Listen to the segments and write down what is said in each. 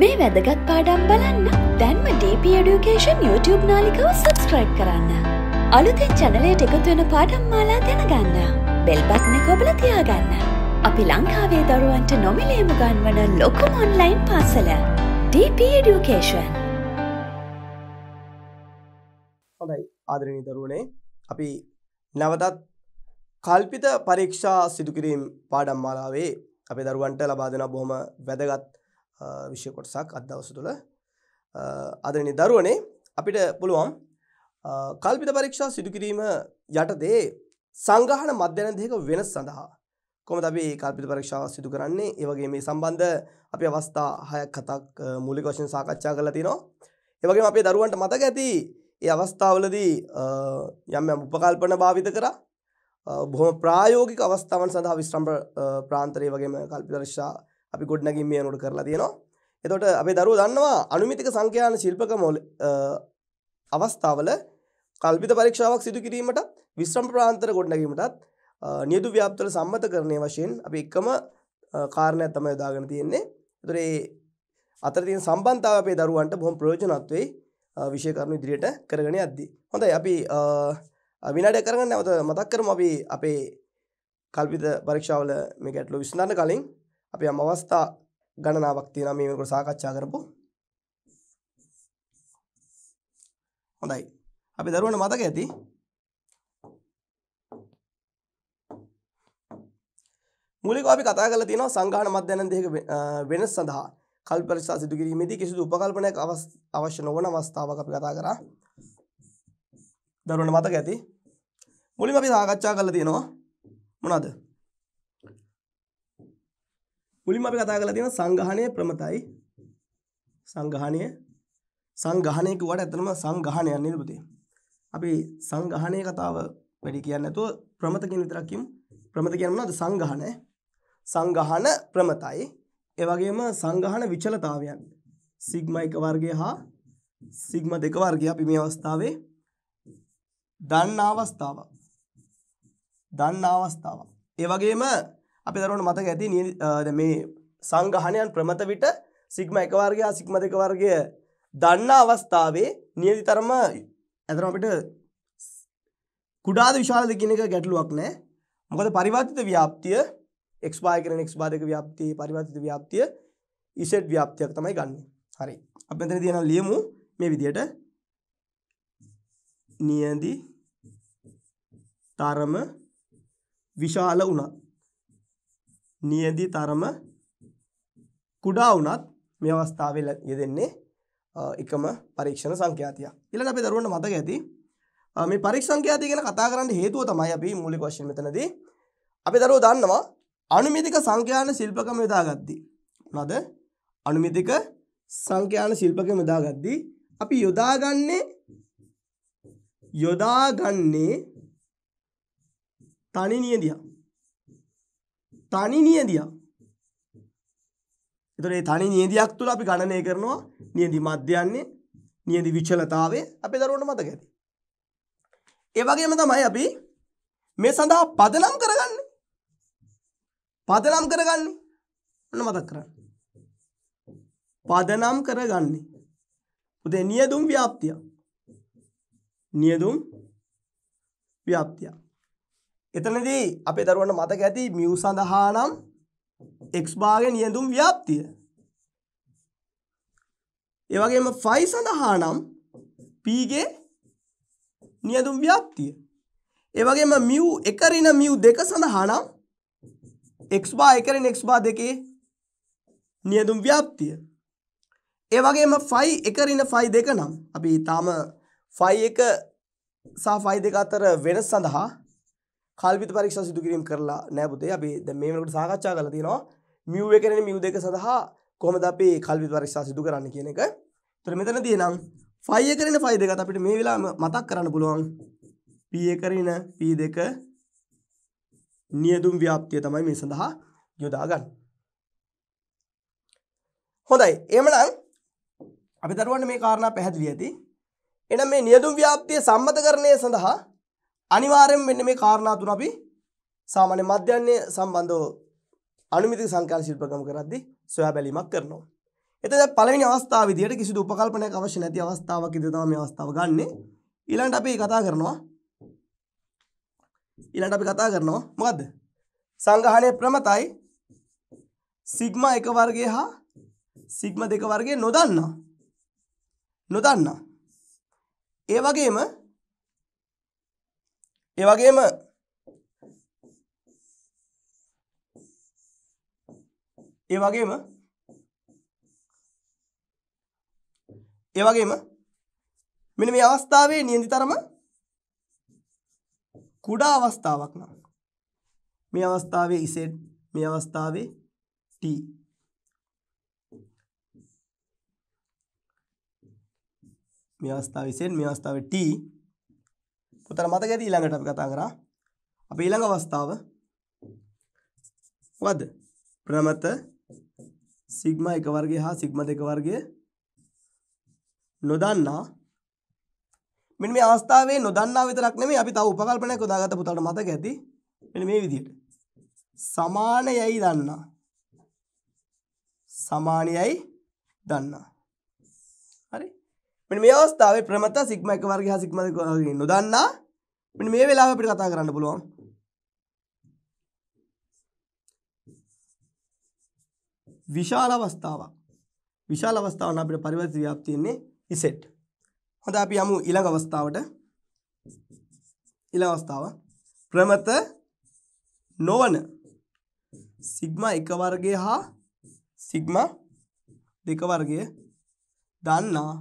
මේ වැදගත් පාඩම් බලන්න දැන්ම DP Education YouTube නාලිකව සබස්ක්‍රයිබ් කරන්න. අලුතෙන් චැනලයට එකතුවෙන පාඩම් මාලා දැනගන්න. බෙල්බත්න කොබල තියාගන්න. අපි ලංකාවේ දරුවන්ට නොමිලේම ගන්වන ලොකුම ඔන්ලයින් පාසල. DP Education. හොඳයි ආදරණී දරුවනේ අපි නවතත් කල්පිත පරීක්ෂා සිදුකිරීම් පාඩම් මාලාවේ අපේ දරුවන්ට ලබාදෙන බොහොම වැදගත් විශ්ය කොටසක් අදවස තුළ අදනි දරුවනේ අපිට පුළුවන් කල්පිත පරීක්ෂා සිදුකිරීම යටදේ සංගහන මධ්‍යන දෙක වෙනස් සඳහා කොම අපි කල්පිත පරීක්ෂාව සිදු කරන්නේ ඒවගේ මේ සම්බන්ධ අපි අවස්ථා හයක් කතක් මුලි වශයෙන් සාකච්ඡා කල තිනවා ඒවගේ අපේ දරුවන්ට මතක ඇති ඒ අවස්ථාවලදී යම් උපකල්පන භාවිත කරා බොහොම ප්‍රායෝගික අවස්ථාවන් සඳහා විශ්‍රම්ප ප්‍රාන්තරය වගේම කල්පිතර්ශා අපි ගොඩ්නැගින් මේ අනුට කරලා තියෙනවා එතොට අපේ දරුව දන්නවා අනුමිතික සංඛ්‍යාන ශිල්පක මොල අවස්ථාවල කල්පිත පරීක්ෂාවක් සිදු කිරීමට විශ්‍රම් ප්‍රාන්තර ගොඩනැගීමටත් නියුතු ව්‍යාප්තල සම්මත කරණය වශයෙන් අපි එක්කම කාරණයක් තමයි යොදාගෙන තියෙන්නේ තුරේ අතර තියෙන සම්බන්ධතාව අපේ දරුවන්ට බොහොම ප්‍රයෝජනවත් වෙයි විෂය කරුණු ඉදිරියට කරගෙන යද්දී. හොඳයි අපි විනාඩියක් කරගෙන නැවත මතක් කරමු අපි අපේ කල්පිත පරීක්ෂාවල මේ ගැටලුව විසඳන්න කලින් අපි යම් අවස්ථා ගණනාවක් තියෙනවා මේ වෙනකොට සාකච්ඡා කරපු. හොඳයි. අපි දරුවන මතක ඇති. මූලිකව අපි කතා කරලා තියෙනවා සංගාහන මධ්‍යනන් දෙක වෙනස් සඳහා කල්ප පරීක්ෂා සිදු කිරීමේදී කිසිදු උපකල්පනයක් අවශ්‍ය නොවන අවස්ථාවක් අපි කතා කරා. දරුවන මතක ඇති. මුලින්ම අපි සාකච්ඡා කරලා තියෙනවා මොනවද? මුලින්ම අපි කතා කරලා තියෙන සංගහණය ප්‍රමතයි සංගහණය සංගහණය කිව්වට ඇත්තටම සංගහණයක් නේද පුතේ අපි සංගහණයේ කතාව වැඩි කියන්නේ නැතුව ප්‍රමත කියන විතරක් කියමු ප්‍රමත කියන්නේ මොනවද සංගහණය සංගහන ප්‍රමතයි ඒ වගේම සංගහන විචලතාවයන් සිග්මා 1 වර්ගය හා සිග්මා 2 වර්ගය අපි මේ අවස්ථාවේ දන්න අවස්ථාවක් දන්න අවස්ථාවක් ඒ වගේම අපි දරුවන මතක ඇති මේ සංගහනයන් ප්‍රමත විට සිග්ම එකවර්ගයා සික්ම දෙක වර්ගය දන්න අවස්ථාවේ නියති තරම ඇතරම අපිට කුඩාද විශාල දෙකින එක ගැටලුවක් නෑ මොකද පරිවර්තිත ව්‍යාප්තිය එක්ස්පාය කරන එක්ස් බාධක ව්‍යාප්තිය පරිවර්තිත ව්‍යාප්තිය ඉසෙට් ව්‍යාප්තියක් තමයි ගන්න හරි අප මෙතන තියෙන ලියමු මේ විදියට නියදි තරම විශාල වුණා නියදි තරම කුඩා වුණත් මේ අවස්ථාවේ යෙදෙන්නේ එකම පරීක්ෂණ සංඛ්‍යාතිය. ඊළඟට අපි දරුවන්ට මතක ඇති මේ පරීක්ෂණ සංඛ්‍යාතිය ගැන කතා කරන්න හේතුව තමයි අපි මූලික වශයෙන් මෙතනදී අපි දරුවෝ දන්නවා අනුමිතික සංඛ්‍යාන ශිල්පකම යොදාගද්දී මොනවද අනුමිතික සංඛ්‍යාන ශිල්පකම යොදාගද්දී අපි යොදාගන්නේ යොදාගන්නේ තනි නියදියක් තනි නියදියක්. එතකොට මේ තනි නියදියක් තුල අපි ගණනය කරනවා නියදි මධ්‍යයන්නේ නියදි විචලතාවය අපේ දරුවන්ට මතක ඇති. ඒ වගේම තමයි අපි මේ සඳහා පදනම් කරගන්නේ. පදනම් කරගන්නේ. ඔන්න මතක් කරගන්න. පදනම් කරගන්නේ. උදේ නියදුම් ව්‍යාප්තිය. නියදුම් ව්‍යාප්තියක්. එතනදී අපේ දරුවන්ට මතක ඇති mu සඳහා නම් x භාගයේ නියඳුම් ව්‍යාප්තිය. ඒ වගේම phi සඳහා නම් p ගේ නියඳුම් ව්‍යාප්තිය. ඒ වගේම mu 1 රින mu 2 සඳහා නම් x bar 1 රින x bar 2 නියඳුම් ව්‍යාප්තිය. ඒ වගේම phi 1 රින phi 2 නම් අපි තාම phi 1 සහ phi 2 අතර වෙනස සඳහා කල්පිත පරීක්ෂා සිදු කිරීම කරලා නෑපුතේ අපි දැන් මේ වෙනකොට සාකච්ඡා කරලා තියෙනවා මියු එක කියන්නේ මියු දෙක සඳහා කොහොමද අපි කල්පිත පරීක්ෂා සිදු කරන්නේ කියන එක. ඒතර මෙතනදී නම් ෆයි එක කරන ෆයි දෙකත් අපිට මේ වෙලාවම මතක් කරන්න පුළුවන්. p එක කරන p දෙක නියදුම් ව්‍යාප්තිය තමයි මේ සඳහා යොදා ගන්න. හොඳයි. එහෙමනම් අපි දරුවන්ට මේ කාරණා පැහැදිලි ඇති. එහෙනම් මේ නියදුම් ව්‍යාප්තිය සම්මතකරණය සඳහා අනිවාර්යෙන් මෙන්න මේ කාරණා තුන අපි සාමාන්‍ය මධ්‍යන්නේ සම්බන්ධව අනුමිති සංඛ්‍යාන ශිල්පකම් කරද්දී සොයා බැලීමක් කරනවා. එතකොට පළවෙනි අවස්ථාව විදිහට කිසිදු උපකල්පනයක් අවශ්‍ය නැති අවස්ථාවක් ඉදිරිය තමයි මේ අවස්ථාව ගන්නෙ. ඊළඟට අපි කතා කරනවා ඊළඟට අපි කතා කරනවා මොකද්ද? සංග්‍රහණයේ ප්‍රමතයි සිග්මා 1 වර්ගය හා සිග්මා 2 වර්ගය නොදන්නා. නොදන්නා. ඒ වගේම ඒ වගේම ඒ වගේම ඒ වගේම මෙන්න මේ අවස්ථාවේ නියඳිතරම කුඩා අවස්ථාවක් නම් මේ අවස්ථාවේ ඉසෙට් මේ අවස්ථාවේ t මේ අවස්ථාවේ ඉසෙට් මේ අවස්ථාවේ t පුතල මතක ඇති ඊළඟට අපි කතා කරා. අපි ඊළඟ අවස්ථාව මොකද්ද? ප්‍රමත සිග්මා 1 වර්ගය හා සිග්මා 2 වර්ගය නොදන්නා මෙන්න මේ අවස්ථාවේ නොදන්නා විතරක් නෙමෙයි අපි තව උපකල්පනයක් යොදාගත්ත පුතාලට මතක ඇති. මෙන්න මේ විදිහට. සමානයයි දන්නා. සමානයයි දන්නා. හරි. මෙන්න මේ අවස්ථාවේ ප්‍රමත සිග්මා 1 වර්ගය හා සිග්මා 2 වර්ගය නොදන්නා මෙන්න මේ වෙලාව අපිට කතා කරන්න පුළුවන්. විශාල අවස්ථාවක්. විශාල අවස්ථාවක් නම් අපිට පරිවර්තිත ව්‍යාප්තිය ඉන්නේ ඉසෙට්. හොඳ අපි යමු ඊළඟ අවස්ථාවට. ඊළඟ අවස්ථාව ප්‍රමත නොවන සිග්මා 1 වර්ගය හා සිග්මා 2 වර්ගය දන්නා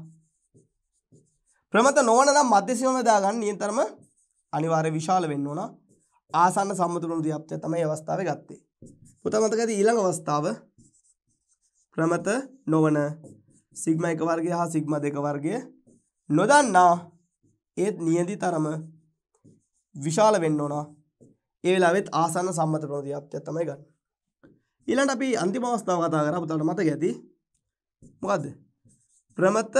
ප්‍රමත නොවන නම් මධ්‍යසීමම දාගන්න නිතරම අනිවාර්ය විශාල වෙන්න ඕන ආසන්න සම්මතුරුණු දියප්තය තමයි අවස්ථාව ගත්තේ පුත මතකද ඊළඟ අවස්ථාව ක්‍රමත නොවන සිග්ම එක වර්ගය හා සිග්ම දෙක වර්ගය නොදන්නා ඒත් නියදි තරම විශාල වෙන්න ඕන ඒ වෙලාවෙත් ආසන්න සම්මත ප්‍රණෝදියප්තය තමයි ගන්න ඊළඟට අපි අන්තිම අවස්ථාව කතා කරා පුතාලට මතක ඇති මොකද්ද ප්‍රමත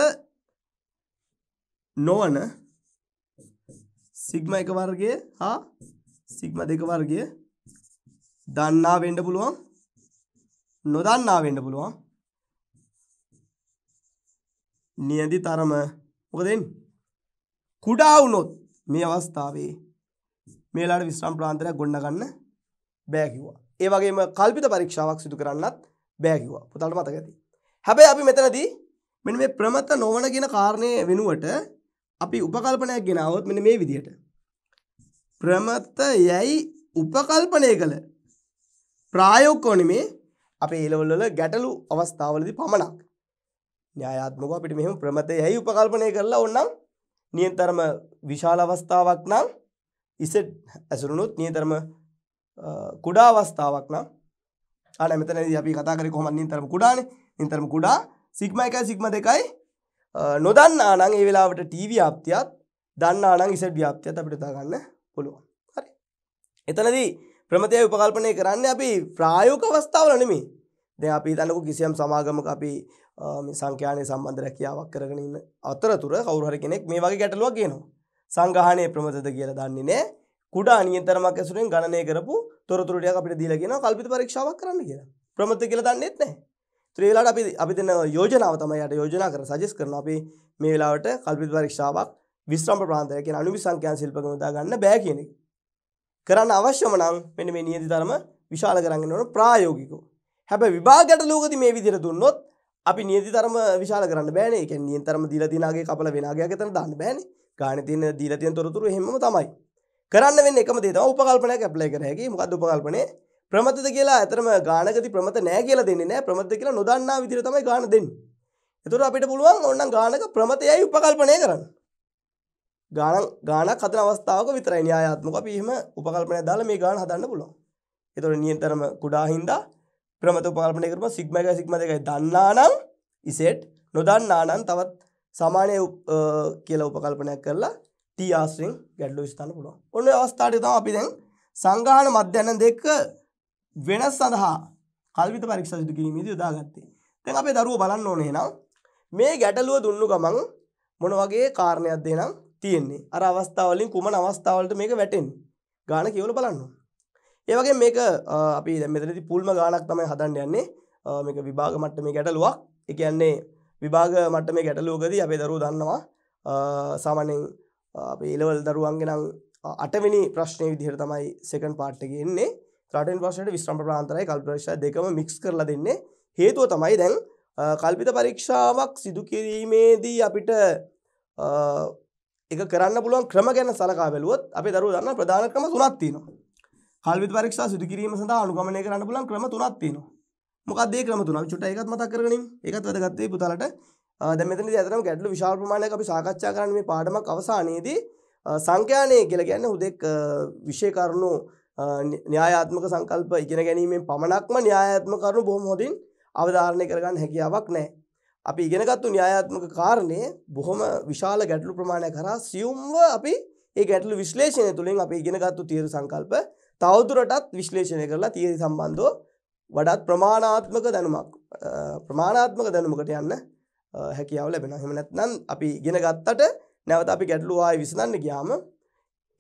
නොවන සිග්ම එක වර්ගය හා සිග්ම දෙක වර්ගය දන්නා වෙන්න පුළුවන් නොදන්නා වෙන්න පුළුවන් නියදි තරම මොකද වෙන්නේ කුඩා වුණොත් මේ අවස්ථාවේ මේලාට විශ්‍රාම ප්‍රාන්තරයක් ගොඩනගන්න බෑ කිව්වා. ඒ වගේම කල්පිත පරීක්ෂාවක් සිදු කරන්නත් බෑ කිව්වා. පුතාලට මතක ඇති. හැබැයි අපි මෙතනදී මෙන්න මේ ප්‍රමත නොවන කියන කාරණේ වෙනුවට අපි උපකල්පනයක් ගෙනාවොත් මෙන්න මේ විදිහට. ප්‍රමත යයි උපකල්පනය කළ ප්‍රායෝගිකව නෙමේ අපේ A level වල ගැටලු අවස්ථාවලදී පමණක්. න්‍යායාත්මකව අපිට මෙහෙම ප්‍රමතයයි උපකල්පනය කරලා ඕනනම් නියතරම විශාල අවස්ථාවක් නම් ඉසෙට් ඇසුරුණොත් නියතරම කුඩා අවස්ථාවක් නම් ආ මෙතනදී අපි කතා කරේ කොහොමද නියතරම කුඩානේ නියතරම කුඩා සිග්මා 1යි සිග්මා 2යි නොදන්න ආනං ඒ වෙලාවට ටීවී ආප්තියත් දන්න ආනං ඉසට ව්‍යාප්තියත් අපිට දාගන්න පුළුවන් හරි එතනදී ප්‍රමතිය උපකල්පනය කරන්න අපි ප්‍රායෝක අවස්ථාවල නෙමේ දැන් අපි හිතන්නකෝ කිසියම් සමාගමක අපි මේ සංඛ්‍යානයේ සම්බන්ධ රැකියාවක් කරගෙන ඉන්න අතරතුර කවුරු හරි කෙනෙක් මේ වගේ ගැටලුවක් ගේනවා සංග්‍රහණයේ ප්‍රමතද කියලා දන්නේ නැහැ කුඩා නියන්තරමක් ඇසුරෙන් ගණනය කරපු තොරතුරු ටික අපිට දීලා කියනවා කල්පිත පරීක්ෂාවක් කරන්න කියලා ප්‍රමත කියලා දන්නේත් නැහැ ත්‍රීලාට අපි අපි දෙන්න යෝජනාව තමයියට යෝජනා කර සජස් කරන අපි මේ වෙලාවට කල්පිත පරීක්ෂාවක් විශ්‍රම් ප්‍රාන්තය කියන අනුවි සංඛ්‍යාන් ශිල්පකම දා ගන්න බෑ කියන එක. කරන්න අවශ්‍යම නම් මෙන්න මේ නියති ධර්ම විශාල කරගෙන ඕන ප්‍රායෝගිකව. හැබැයි විභාගයට ලෝකදී මේ විදිහට දුන්නොත් අපි නියති ධර්ම විශාල කරන්න බෑනේ. ඒ කියන්නේ නියත ධර්ම දීලා තියනාගේ කපල වෙනාගයක් අතර දාන්න බෑනේ. ගානේ තියෙන දීලා තියෙන තොරතුරු එහෙමම තමයි. කරන්න වෙන්නේ එකම දේ තමයි උපකල්පනයක් ඇප්ලයි කර හැකි. මොකද්ද උපකල්පනේ? ප්‍රමතද කියලා ඇතරම ගානකති ප්‍රමත නෑ කියලා දෙන්නේ නෑ ප්‍රමත කියලා නොදන්නා විදිර තමයි ගාන දෙන්න. එතුර අපිට පුළුවන් ඔන්න ගානක ප්‍රමතයයි උපකල්පනය කරන්න. ගාන ගානක් හතර අවස්ථාවක විතරයි න්‍යායාත්මක අපි එහෙම උපකල්පනය දාලා මේ ගාන හදන්න පුළුවන්. එතකොට නියතරම කුඩා හින්දා ප්‍රමත උපකල්පනය කරපුවා සිග්මා එකයි සිග්මා දෙකයි දන්නා නම් ඉසෙට් නොදන්නා නම් තවත් සාමාන්‍ය කියලා උපකල්පනයක් කරලා t ආශ්‍රයෙන් ගැටලු විශ්තන්න පුළුවන්. ඔන්න ඔය අවස්ථාවට තමයි අපි දැන් සංගාහන මධ්‍යන දෙක වෙනස් සඳහා කල්විත පරීක්ෂා සිදු කිරීමේදී යොදාගත්තේ. දැන් අපේ දරුවෝ බලන්න ඕනේ එහෙනම් මේ ගැටලුව දුන්නු ගමන් මොන වගේ කාරණයක්ද එහෙනම් තියෙන්නේ? අර අවස්ථාවලින් කුමන අවස්ථාවලට මේක වැටෙන්නේ? ගාන කියවල බලන්න. ඒ වගේම මේක අපි දැන් මෙතනදී පුල්ම ගානක් තමයි හදන්න යන්නේ. මේක විභාග මට්ටමේ ගැටලුවක්. ඒ කියන්නේ විභාග මට්ටමේ ගැටලුවකදී අපේ දරුවෝ දන්නවා සාමාන්‍යයෙන් අපේ A level දරුවන්ගේ නම් අටවෙනි ප්‍රශ්නය විදිහට තමයි සෙකන්ඩ් පාට් එකේ එන්නේ. රටෙන් පස්සට විශ්‍රම ප්‍රාන්තරයි කල්පරක්ෂා දෙකම මික්ස් කරලා දෙන්නේ හේතුව තමයි දැන් කල්පිත පරීක්ෂාවක් සිදුකිරීමේදී අපිට එක කරන්න පුළුවන් ක්‍රම ගැන සලකා බැලුවොත් අපේ දරුවෝ දන්න ප්‍රධාන ක්‍රම තුනක් තියෙනවා. කල්පිත පරීක්ෂා සිදු කිරීම සඳහා අනුගමනය කරන්න පුළුවන් ක්‍රම තුනක් තියෙනවා. මොකක්ද ඒ ක්‍රම තුන? අපි චුට්ටක් ඒකත් මතක් කරගනිමු. ඒකත් වැදගත් වෙයි පුතාලට. දැන් මෙතනදී අතරම ගැටලු විශාල ප්‍රමාණයක් අපි සාකච්ඡා කරන්නේ මේ පාඩමක් අවසානයේදී සංඛ්‍යානය කියලා කියන්නේ හුදෙක් විෂය කරුණු න්‍යායාත්මක සංකල්ප ඉගෙන ගැනීමෙන් පමණක්ම න්‍යායාත්ම කරුණු බොහොම හොඳින් අවධාරණය කරගන්න හැකියාවක් නෑ. අපි ඉගෙනගත්තු න්‍යායාත්මක කාරණය බොහොම විශාල ගැටලු ප්‍රමාණය කරා සියුම්ව අපි ඒ ගැටලු විශ්ලේෂණය තුළින් අපි ඉගෙනගත්තු තීර සංකල්ප තවදුරටත් විශ්ලේෂණය කරලා තීරි සම්බන්ධෝ වඩත් ප්‍රමාණාත්මක දැනුමක් ප්‍රමාණාත්මක දැනුමකට යන්න හැකියාව ලැබෙන හෙමනැත්නන් අපි ඉගෙන ගත්තට නැවත අපි ගැටලුවායි විසඳන්න ගියාම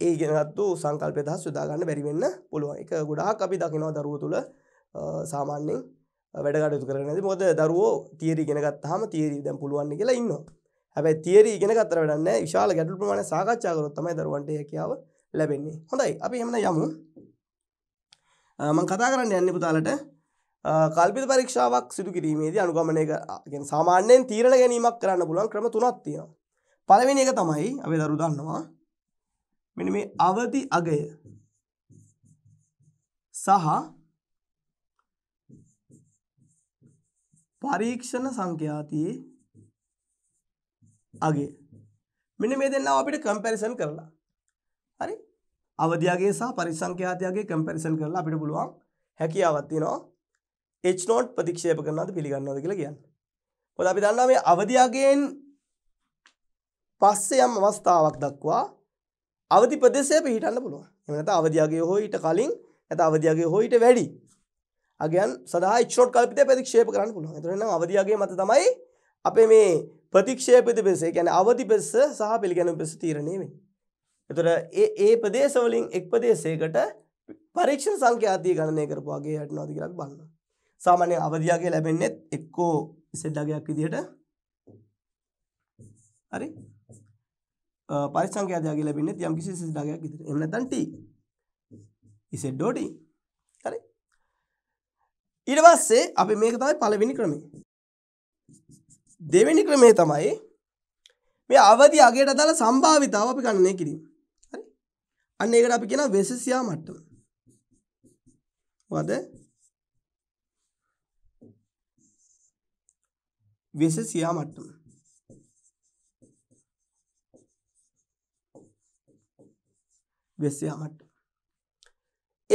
ඒ ගෙනගත්තු සංකල්පය දහස් යොදාගන්න බැරිවෙන්න පුළුවන් එක ගොඩාක් අපි දකිනවා දරුව තුළ සාමාන්‍යෙන් වැඩගටතු කරන ඇති මොද දරුවෝ තීරී ගෙනගත් හම තීරී දැම් පුළුවන් කියලා ඉන්න හැබැ තීරී ගෙන කතර වැඩන්න විශාල ගැටල් ප්‍රමාණ සාකච්ඡාකරොත්තමයි දරුවන්ට හැකියාව ලැබෙන්නේ හොඳයි අපි එමන යමු මං කතා කරන්න යන්න පුතාලට කල්පිත පරීක්ෂාවක් සිදු කිරීමේදී අනුගමනය සාමාන්‍යයෙන් තීරණ ගැනීමක් කරන්න පුළුවන් ක්‍රම තුනත්තිය පලවෙනි එක තමයි අපි දරු දන්නවා මෙන්න මේ අවදි අගය සහ පරීක්ෂණ සංඛ්‍යාතියේ අගය මෙන්න මේ දෙන්නා අපිට කම්පැරිසන් කරලා හරි අවධියගේ සහ පරිසංඛ්‍යාතියගේ කම්පැරිසන් කරලා අපිට පුළුවන් හැකියාවක් තියෙනවා h not ප්‍රතික්ෂේප කරනවද පිළිගන්නවද කියලා කියන්න. මොකද අපි දන්නවා මේ අවධියගෙන් පස්සේ යම් අවස්ථාවක් දක්වා අවධි ප්‍රදේශයේ පිහිටන්න පුළුවන්. එහෙම නැත්නම් අවධියගේ හෝ ඊට කලින් නැත්නම් අවධියගේ හෝ ඊට වැඩි. අගයන් සඳහා ඉක්ෂ්‍රොට් කල්පිතය ප්‍රතික්ෂේප කරන්න පුළුවන්. ඒතර නම් අවධියගේ මත තමයි අපේ මේ ප්‍රතික්ෂේපිත ප්‍රදේශය කියන්නේ අවධි ප්‍රදේශ සහ පිළිගැනීම ප්‍රදේශ තීරණය වෙන්නේ. ඒතර ඒ ඒ ප්‍රදේශ වලින් එක් ප්‍රදේශයකට පරීක්ෂණ සංඛ්‍යාතිය ගණනය කරපු අගේ හටනවාද කියලා බලන්න. සාමාන්‍ය අවධියගේ ලැබෙන්නේ එක්කෝ සෙට් අගයක් විදිහට හරි පරිසංඛ්‍යා දෙකක් ලැබෙන්නේ යම් කිසි විශේෂ දාගයක් විතර. එහෙම නැත්නම් t. z dot t. හරි. ඊට පස්සේ අපි මේක තමයි පළවෙනි ක්‍රමය. දෙවෙනි ක්‍රමය තමයි මේ අවදි අගයට අදාළ සම්භාවිතාව අපි ගණනය කිරීම. හරි. අන්න ඒකට අපි කියනවා වෙසසියා මට්ටම. මොකද? වෙසසියා මට්ටම. වෙස්සයාට.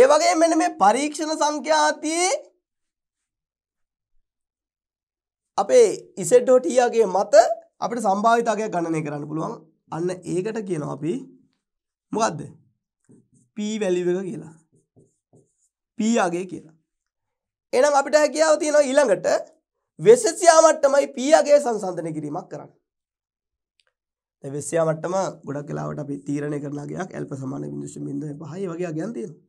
ඒ වගේ මෙන මේ පරීක්ෂණ සංඛ්‍යාතියේ අපේ ඉසෙඩ්ඩෝටියගේ මත අපිට සම්භාවිතාවයක් ගණනය කරන්න පුළුවන් අන්න ඒකට කියනවා අපි මොකද්ද p වැලියු එක කියලා p යගේ කියලා එහෙනම් අපිට හැකියාව තියෙනවා ඊළඟට වෙසසියා මට්ටමයි p යගේ සංසන්දනය කිරීමක් කරන්න වෙස්යා මට්ටම ගොඩක් වෙලාවට අපි තීරණය කරන අගයක් ඇල්ප සමාන 0.05 ඒ වගේ අගයන් තියෙනවා.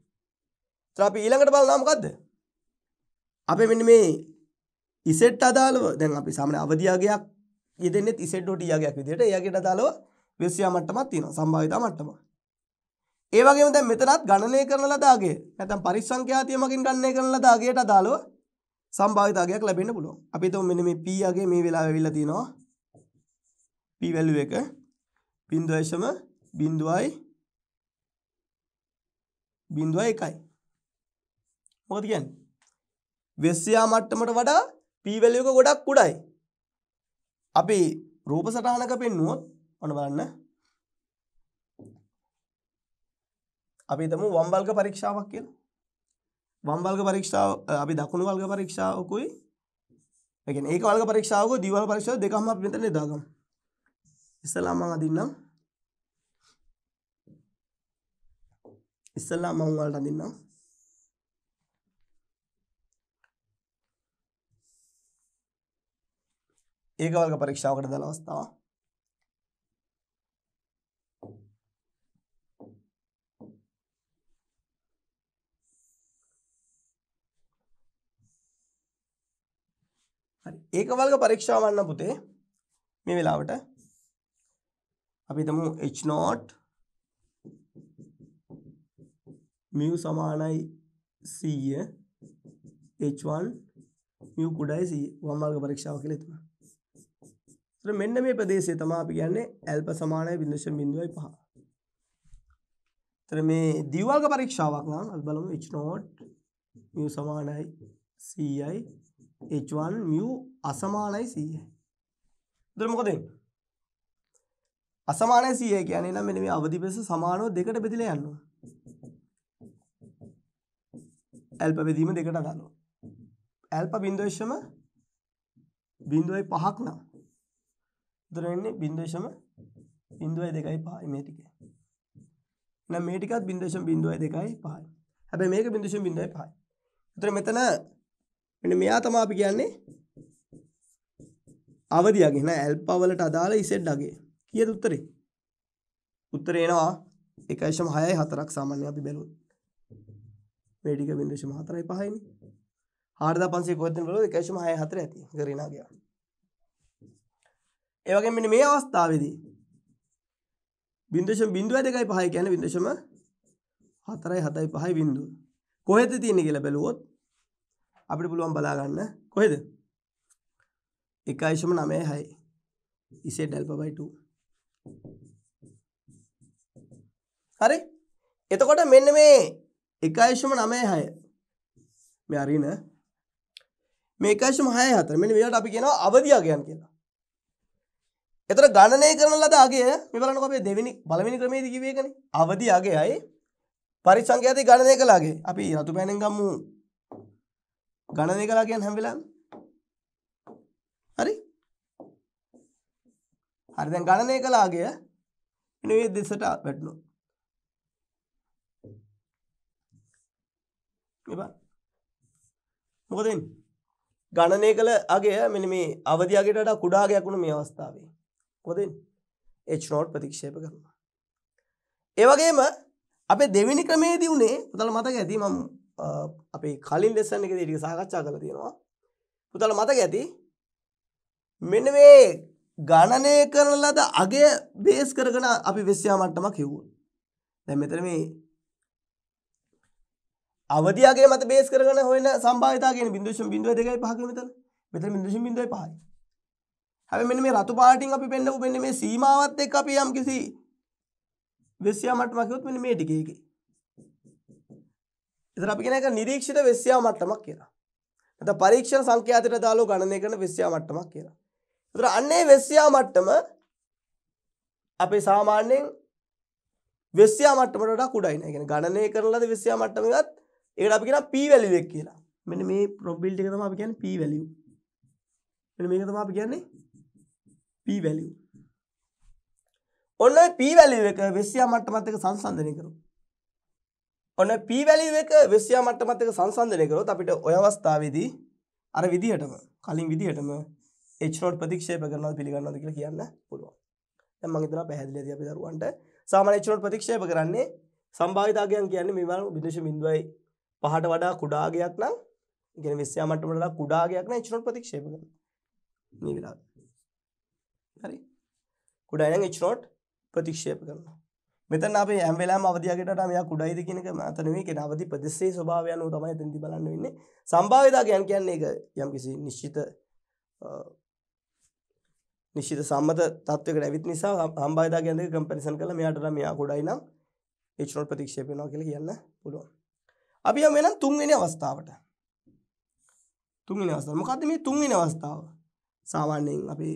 ඒතර අපි ඊළඟට බලනවා මොකද්ද? අපේ මෙන්න මේ ඉසෙට් අදාළව දැන් අපි සාමාන්‍ය අවදි අගයක් යෙදෙන්නේ ඉසෙට්.t අගයක් විදිහට. ඒ අගයට අදාළව වෙස්යා මට්ටමක් තියෙනවා. සම්භාවිතා මට්ටමක්. ඒ වගේම දැන් මෙතනත් ගණනය කරන ලද අගය නැත්නම් පරිසංඛ්‍යාතිය මගින් ගණනය කරන ලද අගයට අදාළව සම්භාවිත අගයක් ලැබෙන්න පුළුවන්. අපි හිතමු මෙන්න මේ p අගේ මේ වෙලාව ඇවිල්ලා තිනවා p value එක බින්දුවයිසම බින්දුවයි බින්දුවයි එකයි මොකද කියන්නේ වෙස්සයා මට්ටමට වඩා p value එක ගොඩක් උඩයි අපි රූප සටහනක පෙන්නුවොත් ඔන්න බලන්න අපි හිතමු වම් වර්ග පරීක්ෂාවක් කියලා වම් වර්ග පරීක්ෂාව අපි දකුණු වර්ග පරීක්ෂාවකුයි ඒ කියන්නේ ඒක වර්ග පරීක්ෂාවකුයි දිවල් පරීක්ෂාව දෙකම අපි මෙතන යොදාගමු ඉස්සලා මම අඳින්නම් ඉස්සලා මම උන්වලට අඳින්නම් ඒක වල්ග පරීක්ෂාවකට දාලා අවස්ථාවක් ඒක වල්ග පරීක්ෂාවන්න පුතේ මේ වෙලාවට අපි හිතමු H not mu සමානයි 100 H1 mu කුඩායි 100 වම් මාර්ග පරීක්ෂාව කියලා හිතමු. ඒතර මෙන්න මේ ප්‍රදේශය තමයි අපි කියන්නේ ඇල්ෆා සමානයි 0.05. ඒතර මේ ද්විවර්ග පරීක්ෂාවක් නම් අපි බලමු H not mu සමානයි 100යි H1 mu අසමානයි 100යි. ඒතර මොකද වෙන්නේ? අසමානය සියය කියන්නේ නම් මෙන්න මේ අවදි බෙස සමානව දෙකට බෙදලා යනවා. ඇල්ප බෙදීම දෙකට අදාළව. ඇල්ප බිඳුවේශම 0.5ක් නම්. උතර වෙන්නේ බිඳුවේශම 0.25 මේ ටික. නම් මේ ටිකත් බිඳුවේශම 0.25යි. හැබැයි මේක බිඳුවේශම 0.5යි. උතර මෙතන මෙන්න මෙයා තමයි අපි කියන්නේ අවදියගේ නෑ ඇල්පා වලට අදාළ ඉසෙඩ් අගේ. කීයද උත්තරේ? උත්තරේ එනවා 1.64ක් සාමාන්‍යයෙන් අපි බැලුවොත්. මේ ටික 0.45යි 5යිනේ. 4500 කොහෙන්ද බලුවොත් 1.64 ඇති. ගරිනා ගියා. ඒ වගේම මෙන්න මේ අවස්ථාවේදී 0.025 කියන්නේ 0.475 බිඳුව. කොහෙද තියෙන්නේ කියලා බැලුවොත් අපිට පුළුවන් බලා ගන්න කොහෙද 1.96 is a delta by 2 හරි එතකොට මෙන්න මේ එකයිශම නමය හය මේ අරින මේකයිශම හය හතර මෙනි වෙනට අපි කියෙනවා අවධියගයන් කියලා එතර ගණනය කරන ලදාගේ මෙවලන අපේ දෙවිනි බලමිනි ක්‍රමේද කිවේකන අවධියගේයි පරිසංඛ්‍යාතය ගණනය කලාගේ අපි රතු පැනෙන් ගම්මු ගණනය කලා කියන් හැම්වෙලා හරි හරි දැන් ගණනය කළ ආගය එන මේ දෙසට වැටෙනවා. මේ බලන්න. මොකද වෙන්නේ? ගණනය කළ අගය මෙන්න මේ අවධි අගයට වඩා කුඩා අගයක් වුණු මේ අවස්ථාවේ. මොකද වෙන්නේ? H නෝට් ප්‍රතික්ෂේප කරනවා. ඒ වගේම අපේ දෙවෙනි ක්‍රමේදී උනේ පුතල මතක ඇති මම අපේ කලින් ලෙසන් එකේදී ටික සාකච්ඡා කරලා තියෙනවා. පුතල මතක ඇති මෙන්න මේ ගණනය කරන ලද අගය බේස් කරගෙන අපි වෙස්යා මට්ටමක් කිව්වා. දැන් මෙතන මේ අවධි අගය මත බේස් කරගෙන හොයන සම්භාවිතා කියන 0.02.5 කියන මෙතන. මෙතන 0.05යි. හැබැයි මෙන්න මේ රතු පාටින් අපි පෙන්නපු මෙන්න මේ සීමාවත් එක්ක අපි යම් කිසි වෙස්යා මට්ටමක් කිව්වොත් මෙන්න මේ ටිකේ එකේ. ඒතර අපි කියන එක නිරීක්ෂිත වෙස්යා මට්ටමක් කියලා. නැත්නම් පරීක්ෂණ සංඛ්‍යාතයට දාලා ගණනය කරන වෙස්යා මට්ටමක් කියලා. ඒතර අන්නේ වෙස්සියා මට්ටම අපේ සාමාන්‍යයෙන් වෙස්සියා මට්ටමට වඩා කුඩයි නේ. කියන්නේ ගණනය කරලාද වෙස්සියා මට්ටමකත් ඒකට අපි කියනවා p value එක කියලා. මෙන්න මේ probability එක තමයි අපි කියන්නේ p value. මෙන්න මේක තමයි අපි කියන්නේ p value. ඔන්න p value එක වෙස්සියා මට්ටමත් එක්ක සංසන්දනය කරමු. ඔන්න p value එක වෙස්සියා මට්ටමත් එක්ක සංසන්දනය කරොත් අපිට ওই අවස්ථාවේදී අර විදිහටම කලින් විදිහටම එච්නෝට් ප්‍රතික්ෂය කරනව පිළිගන්නද කියලා කියන්න පුළුවන් මගේතර පැහැදිලි ති අපි දරුවන්ට සාමාන්‍ය එච්නෝට් ප්‍රතික්ෂේප කරන්නේ සම්භාවිතාගයන් කියන්නේ මේවල බිදේශ බිඳුවයි පහට වඩා කුඩාගයක් නම් ගෙන විස්්‍යයාමට වඩා කුඩාගයක් න එච්නෝට් ප්‍රතික්ෂේප කරන මේ වෙලා හරි කුඩාන එච්නෝට් ප්‍රතික්ෂේප කරනවා මෙතන අපේ හැම වෙලාවෙම අවධියකටට මෙයා කුඩයිද කියන එක මත නෙමෙයි කියන අවධි ප්‍රදේශයේ ස්වභාවය අනුව තමයි එතනදී බලන්න වෙන්නේ සම්භාව්‍යතාව කියන්නේ ඒක යම්කිසි නිශ්චිත නිශ්චිත සම්මත තත්වයකට ඇවිත් නිසා හම්බායදා කියන දේ කම්පැරිසන් කරලා මෙයාට නම් මෙයා ගොඩයි නම් H not ප්‍රතික්ෂේප වෙනවා කියලා කියන්න පුළුවන්. අපි යමු එහෙනම් තුන්වෙනි අවස්ථාවට. තුන්වෙනි අවස්ථාව. මොකද්ද මේ තුන්වෙනි අවස්ථාව? සාමාන්‍යයෙන් අපි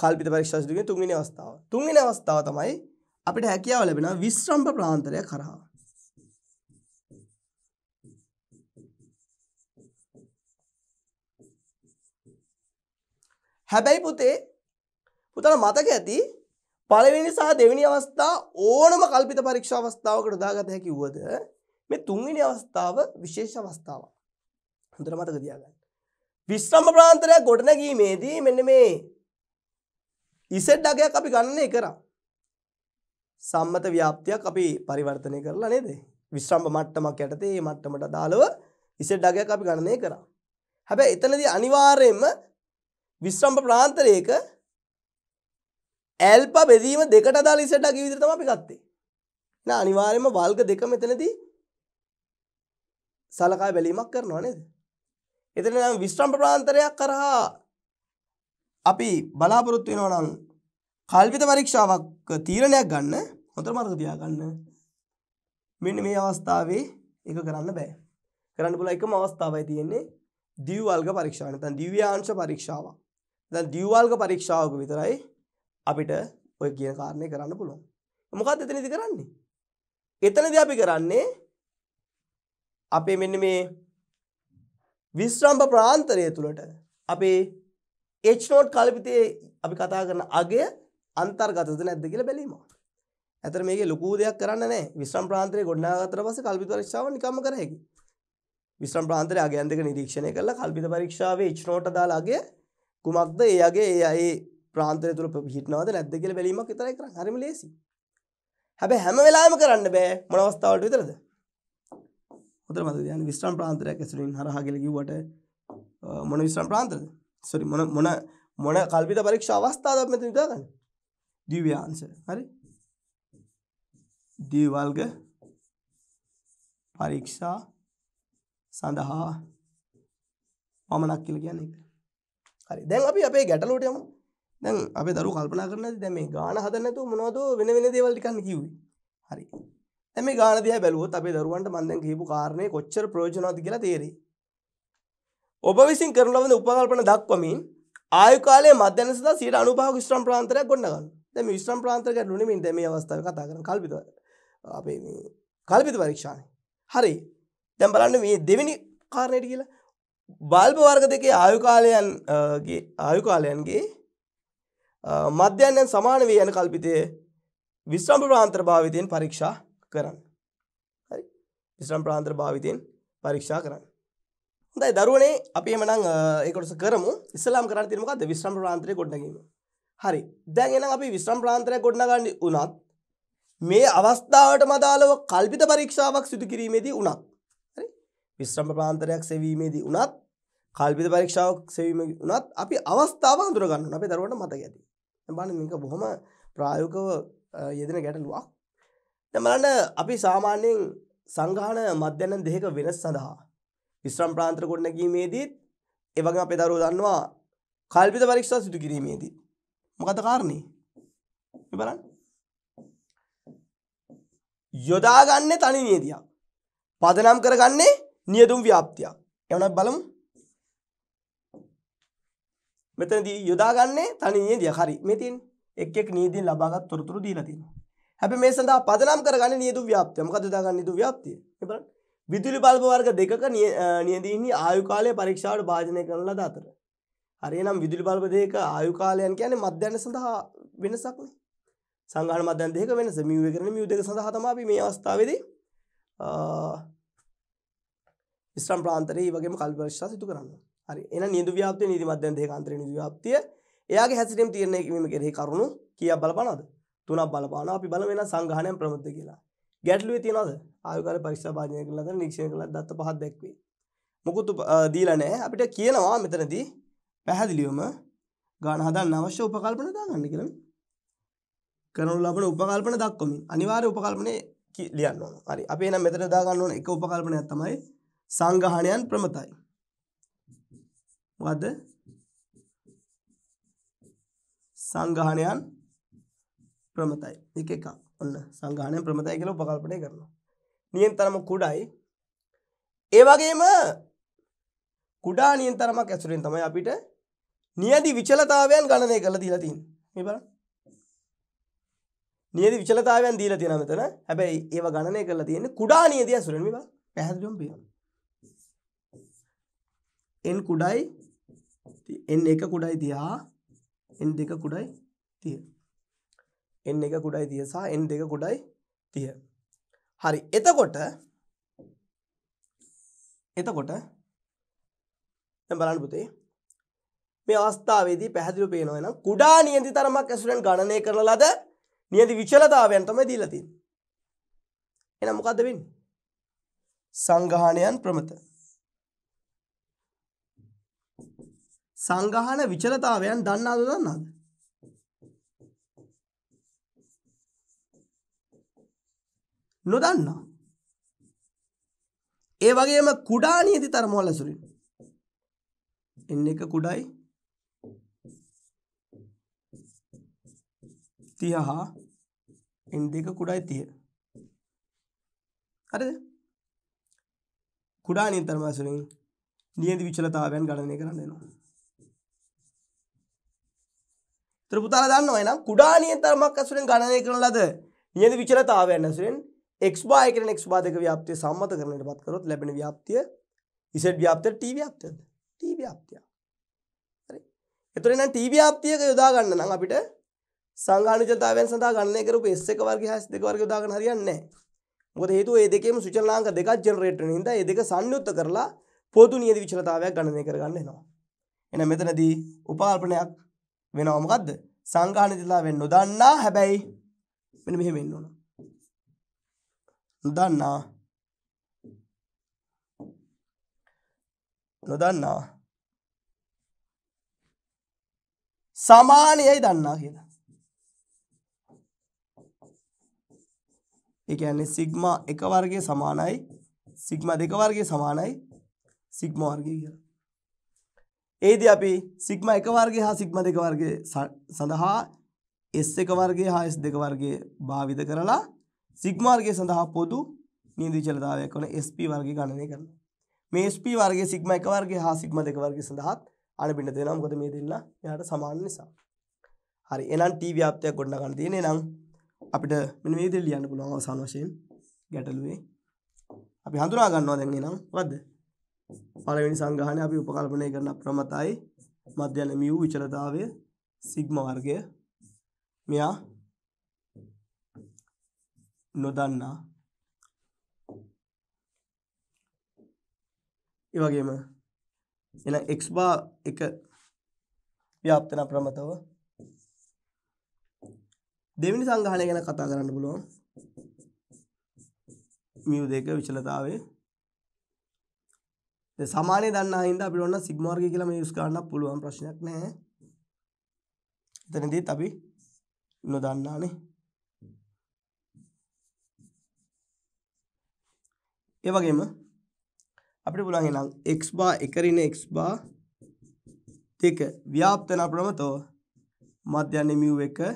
කල්පිත පරීක්ෂා සිදු කරන තුන්වෙනි අවස්ථාව. තුන්වෙනි අවස්ථාව තමයි අපිට හැකියාව ලැබෙනවා විශ්‍රම්භ ප්‍රාන්තරය කරහා. හැබැයි පුතේ පුතන මතක ඇති පළවෙනි සහ දෙවෙනි අවස්ථා ඕනම කල්පිත පරීක්ෂා අවස්ථාවකට දාගත හැකි වුවද මේ තුන්වෙනි අවස්ථාව විශේෂ අවස්ථාවක්. හොඳට මතක තියාගන්න. විශ්‍රම ප්‍රාන්තරයක් ගොඩනැගීමේදී මෙන්න මේ ඉසෙඩ් අගයක් අපි ගණනය කරා. සම්මත ව්‍යාප්තියක් අපි පරිවර්තනය කරලා නේද? විශ්‍රම්භ මට්ටමක් යටතේ මේ මට්ටමට අදාළව ඉසෙඩ් අගයක් අපි ගණනය කරා. හැබැයි එතනදී අනිවාර්යයෙන්ම විශ්‍රම්ප ප්‍රාන්තරයක ඇල්ප බෙදීම දෙකට අදාළ ඉසට්ටක් විදිහට තමයි අපි ගත්තේ. නා අනිවාර්යයෙන්ම වල්ග දෙක මෙතනදී සලකා බැලීමක් කරනවා නේද? එතන නම් විශ්‍රම්ප ප්‍රාන්තරයක් කරහා අපි බලාපොරොත්තු වෙනවා නම් කල්පිත පරීක්ෂාවක් තීරණයක් ගන්න හොඳ මාර්ග තියාගන්න. මෙන්න මේ අවස්ථාවේ ඒක කරන්න බෑ. කරන්න පුළුවන් එකම අවස්ථාවයි තියෙන්නේ දිව්‍ය වල්ග පරීක්ෂාව නැත්නම් දිව්‍යාංශ පරීක්ෂාවක්. දැන් දියුවල්ග පරීක්ෂාවක විතරයි අපිට ඔය කියන කාරණය කරන්න පුළුවන්. මොකක්ද එතනදි කරන්නේ. එතනද අපි කරන්නේ අපේ මෙන්න මේ විශ්‍රම්භ ප්‍රාන්තරය තුළට අපේ ඒ්නෝට් කල්පිතය අපි කතා කරන අගේ අන්තර්ගතද නැද්ද කියල බැලීම. ඇතර මේ ලොකු දෙයක් කරන්න විශ්‍රම් ප්‍රාන්තරය ගොඩ්නාගතර පස කල්පිත පරක්ෂාව නිකම කරහැකි. විශ්‍රම් ප්‍රාන්තරය අගන්දක නිරීක්ෂණය කරලා කල්පිත පරීක්ෂාව ච්නෝට දාලාගේ කුමක්ද ඒ අගේ ඒ අයේ ප්‍රාන්තරය තුළ හිටනවාද නැද්ද කියලා බැලීමක් විතරයි කරන්නේ. හරිම ලේසි. හැබැයි හැම වෙලාවෙම කරන්න බෑ මොන අවස්ථාවලට විතරද? හොඳට මතක තියාගන්න විස්රාම ප්‍රාන්තරයක් ඇසුරින් හරහා කියලා කිව්වට මොන විස්රාම ප්‍රාන්තරද? සෝරි මොන මොන මොන කල්පිත පරීක්ෂා අවස්ථාවද අපි මෙතන හිතාගන්න. දිව්‍යාංශ. හරි? දිවල්ග පරීක්ෂා සඳහා පමණක් කියලා කියන්නේ. හරි දැන් අපි අපේ ගැටලෝටයමු දැන් අප දරු කල්පනා කරන දැම ගාන හදනතු මොනවද වෙන වෙන දේවල්ටිකන්න කිව් හරි ඇම ගානදය බැලුවත් අපේ දරුවන්ට මන්දැන් කියපු කාරණය කොච්චර ප්‍රෝජනති කියලා තේරේ ඔබ විසින් කරනලවද උපකල්පන දක්වමින් ආයුකාලේ මධ්‍යන සද සිට අනුපාව විශ්‍රම් ප්‍රාන්තරයක් ගොන්නගන්න දැම විශ්‍රම් ප්‍රාන්තරක නුනමින් දැම අවස්ථාව කතා කරන කල්පිත අපේ කල්පිත පරීක්ෂාණය හරි දැම් බලන්න මේ දෙවිනි කාරණයට කියලා බල්බ වර්ග දෙකේ ආයුකාලයන්ගේ ආයුකාලයන්ගේ මධ්‍යන්යන් සමාන වී යන කල්පිතය විශ්‍රම් ප්‍රාන්ත්‍ර භාවිතයෙන් පරීක්ෂා කරන්න. හරි විශ්‍රම් ප්‍රාන්ත්‍ර භාවිතයෙන් පරීක්ෂා කරන්න. හොඳයි දරුවනේ අපි එහෙමනම් ඒකොටස කරමු. ඉස්ලාම් කරන්න තියෙන මොකද්ද? විශ්‍රම් ප්‍රාන්ත්‍රය ගොඩනගීම. හරි. දැන් එහෙනම් අපි විශ්‍රම් ප්‍රාන්ත්‍රය ගොඩනගන්නේ උනත් මේ අවස්ථාවට මදාළව කල්පිත පරීක්ෂාවක් සිදු කිරීමේදී උනත් විශ්‍රම ප්‍රාන්තරයක් සෙවීමේදී වුණත් කල්පිත පරීක්ෂාවක් සෙවීම වුණත් අපි අවස්ථාව හඳුරගන්න අපේ දරුවට මතක ඇති. බණ මේක බොහොම ප්‍රායෝගිකව යෙදෙන ගැටලුවක්. දැන් බලන්න අපි සාමාන්‍යයෙන් සංගාහන මධ්‍යන දෙකක වෙනස් සඳහා විශ්‍රම් ප්‍රාන්තර ගොඩනැගීමේදීත් ඒ වගේම අපේ දරුවෝ දන්නවා කල්පිත පරීක්ෂා සිදු කිරීමේදී මොකද කාරණේ? මේ බලන්න. යොදාගන්නේ තනි නියතියක්. පදනම් කරගන්නේ නියදුම් ව්‍යාප්තියක්. එවනක් බලමු. මෙතනදී යොදාගන්නේ තනි නියදිය. හරි. මේ තියෙන්නේ එක් එක් නියදියෙන් ලබාගත් තොරතුරු දීලා තියෙනවා. හැබැයි මේ සඳහා පදනම් කරගන්නේ නියදුම් ව්‍යාප්තිය. මොකද යොදාගන්නේ නියදුම් ව්‍යාප්තිය? මේ බලන්න. විදුලි බල්බ වර්ග දෙකක නියදීන්හි ආයු කාලය පරීක්ෂාවට භාජනය කරන ලද අතර. හරි නම් විදුලි බල්බ දෙක ආයු කාලයන් කියන්නේ මධ්‍යන සඳහා වෙනසක්නේ. සංගාන මධ්‍යන් දෙක වෙනස මියු 1 කරන මියු 2 සඳහා තමයි අපි මේ අවස්ථාවේදී ස්ත්‍රම් ප්‍රාන්තරය වගේ කල්පර්ශා සිතු කරන්න හරි එන නිදු ව්‍යාපය නිතිමත්්‍යන් දේකාන්තර නිදව්‍යාපතිය එයාගේ හැසිරම් තීරණය කිීම කෙරෙහි කරුණු කිය බලපනද තුනක් බලපාන අපි බල වෙන සංගහනය ප්‍රමුත්ත කියලා ගැටලුවේ තියනද ආයුකර පරික්ෂ භාජය කලද නික්ෂණ කළ දත්ත පහත් දැක්වේ මොකුතු දීලනෑ අපිට කියනවා මෙතනදී පැහැදිලියොම ගාන හදන් අවශ්‍ය උපකල්පන දාගන්න කරම කරනු ලබන උපකල්පන දක්කොමින් අනිවාර උපකල්පනය ලියන්න හරි අපේ නම් මෙතර දාගන්න එක උපකල්පනයක් තමයි සංග්‍රහණයන් ප්‍රමතයි. මොකද්ද? සංග්‍රහණයන් ප්‍රමතයි. එක එකක්. ඔන්න සංග්‍රහණයන් ප්‍රමතයි කියලා උපකල්පනය කරනවා. නියන්තරම කුඩයි. ඒ වගේම කුඩා නියන්තරමක් ඇසුරින් තමයි අපිට නියදි විචලතාවයන් ගණනය කරලා දීලා තියෙන්නේ. මේ බලන්න. නියදි විචලතාවයන් දීලා තියෙනවා මෙතන. හැබැයි ඒව ගණනය කරලා තියෙන්නේ කුඩා නියදි ඇසුරින් මේ බලන්න. පැහැදිලිවම පේනවා. n කුඩයි n එක කුඩයි 30 n දෙක කුඩයි 30 n එක කුඩයි 30 සහ n දෙක කුඩයි 30 හරි එතකොට එතකොට දැන් බලන්න පුතේ මේ අවස්ථාවේදී පැහැදිලිව පේනවා නම් කුඩා නියති තරමක් ඇසුරෙන් ගණනය කරන ලද නියති විචලතාවයන් තමයි දීලා තියෙන්නේ. එහෙනම් මොකද්ද වෙන්නේ? සංගහණයන් ප්‍රමත සංගහන විචලතාවයන් දන්නාද දන්නාද? නොදන්නා. ඒ වගේම කුඩා නියති තරමවල ඇසුරින්. n1 කුඩයි 30 n2 කුඩයි 30. හරිද? කුඩා නියති තරම ඇසුරින් නියති විචලතාවයන් ගණනය කරන්න වෙනවා. තර පුතාලා දන්නවා එනම් කුඩා නියතරමක් ඇසුරෙන් ගණනය කරන ලද නියත විචලතාවයන් ඇසුරෙන් x bar එකෙන් x bar දෙක ව්‍යාප්තිය සම්මත කරන්නටපත් කරොත් ලැබෙන ව්‍යාප්තිය z ව්‍යාප්තිය t ව්‍යාප්තියද t ව්‍යාප්තිය හරි එතකොට නම් t ව්‍යාප්තියක යොදා ගන්න නම් අපිට සංඝාණු විචලතාවයන් සඳහා ගණනය කරපු s1 වර්ගය හා s2 වර්ගය යොදා ගන්න හරියන්නේ නැහැ මොකද හේතුව මේ දෙකේම සුචලනාංක දෙකක් ජෙනරේට් වෙන හින්දා මේ දෙක සංයුක්ත කරලා පොදු නියත විචලතාවයක් ගණනය කරගන්න වෙනවා එහෙනම් මෙතනදී උපකල්පනයක් වෙනවා මොකද්ද? සංඝාණිත වෙලා වෙන්න නොදන්නා හැබැයි මෙන්න මෙහෙම වෙන්න ඕන. නොදන්නා නොදන්නා සමානයයි දන්නා කියලා. ඒ කියන්නේ සිග්මා 1 වර්ගයේ සමානයි සිග්මා 2 වර්ගයේ සමානයි සිග්මා වර්ගය කියලා. ඒද අපි සිග්ම එක වර්ගේ හා සිග්ම දෙක වර්ගේ සඳහා S එක වර්ගේ හා S දෙක වර්ගේ භාවිත කරලා සිග්ම වර්ගය සඳහා පොදු නියදිචලතාවයක් වන SP වර්ගය ගණනය කරනවා. මේ SP වර්ගයේ සිග්ම එක වර්ගයේ හා සිග්ම දෙක වර්ගයේ සඳහාත් අඩබින්න දෙනවා. මොකද මේ දෙන්න එයාට සමාන නිසා. හරි එහෙනම් T ව්‍යාප්තයක් ගොඩනගන්න තියෙන්නේ නම් අපිට මෙන්න මේ දේ ලියන්න පුළුවන් අවසාන වශයෙන් ගැටලුවේ. අපි හඳුනා ගන්නවා දැන් එහෙනම් මොකද්ද? පළවෙනි සංග්‍රහණය අපි උපකල්පනය කරන අප්‍රමතයි මධ්‍යන මියු විචලතාවය සිග්මා වර්ගය මෙයා නොදන්නා ඒ වගේම එහෙනම් x bar එක ව්‍යාප්තන ප්‍රමතව දෙවෙනි සංග්‍රහණය ගැන කතා කරන්න පුළුවන් mu දෙක විචලතාවයේ සමානය දන්න හින්ද අපිට ඔන්න සිග්මාර්ගය කියලා මේ යූස් කරන්න පුළුවන් ප්‍රශ්නයක් නැහැ. එතනදීත් අපි නොදන්නානේ. ඒ වගේම අපිට පුළුවන් එහෙනම් x bar එකරින x bar දෙක ව්‍යාප්තන ප්‍රමතෝ මධ්‍යන්නේ μ1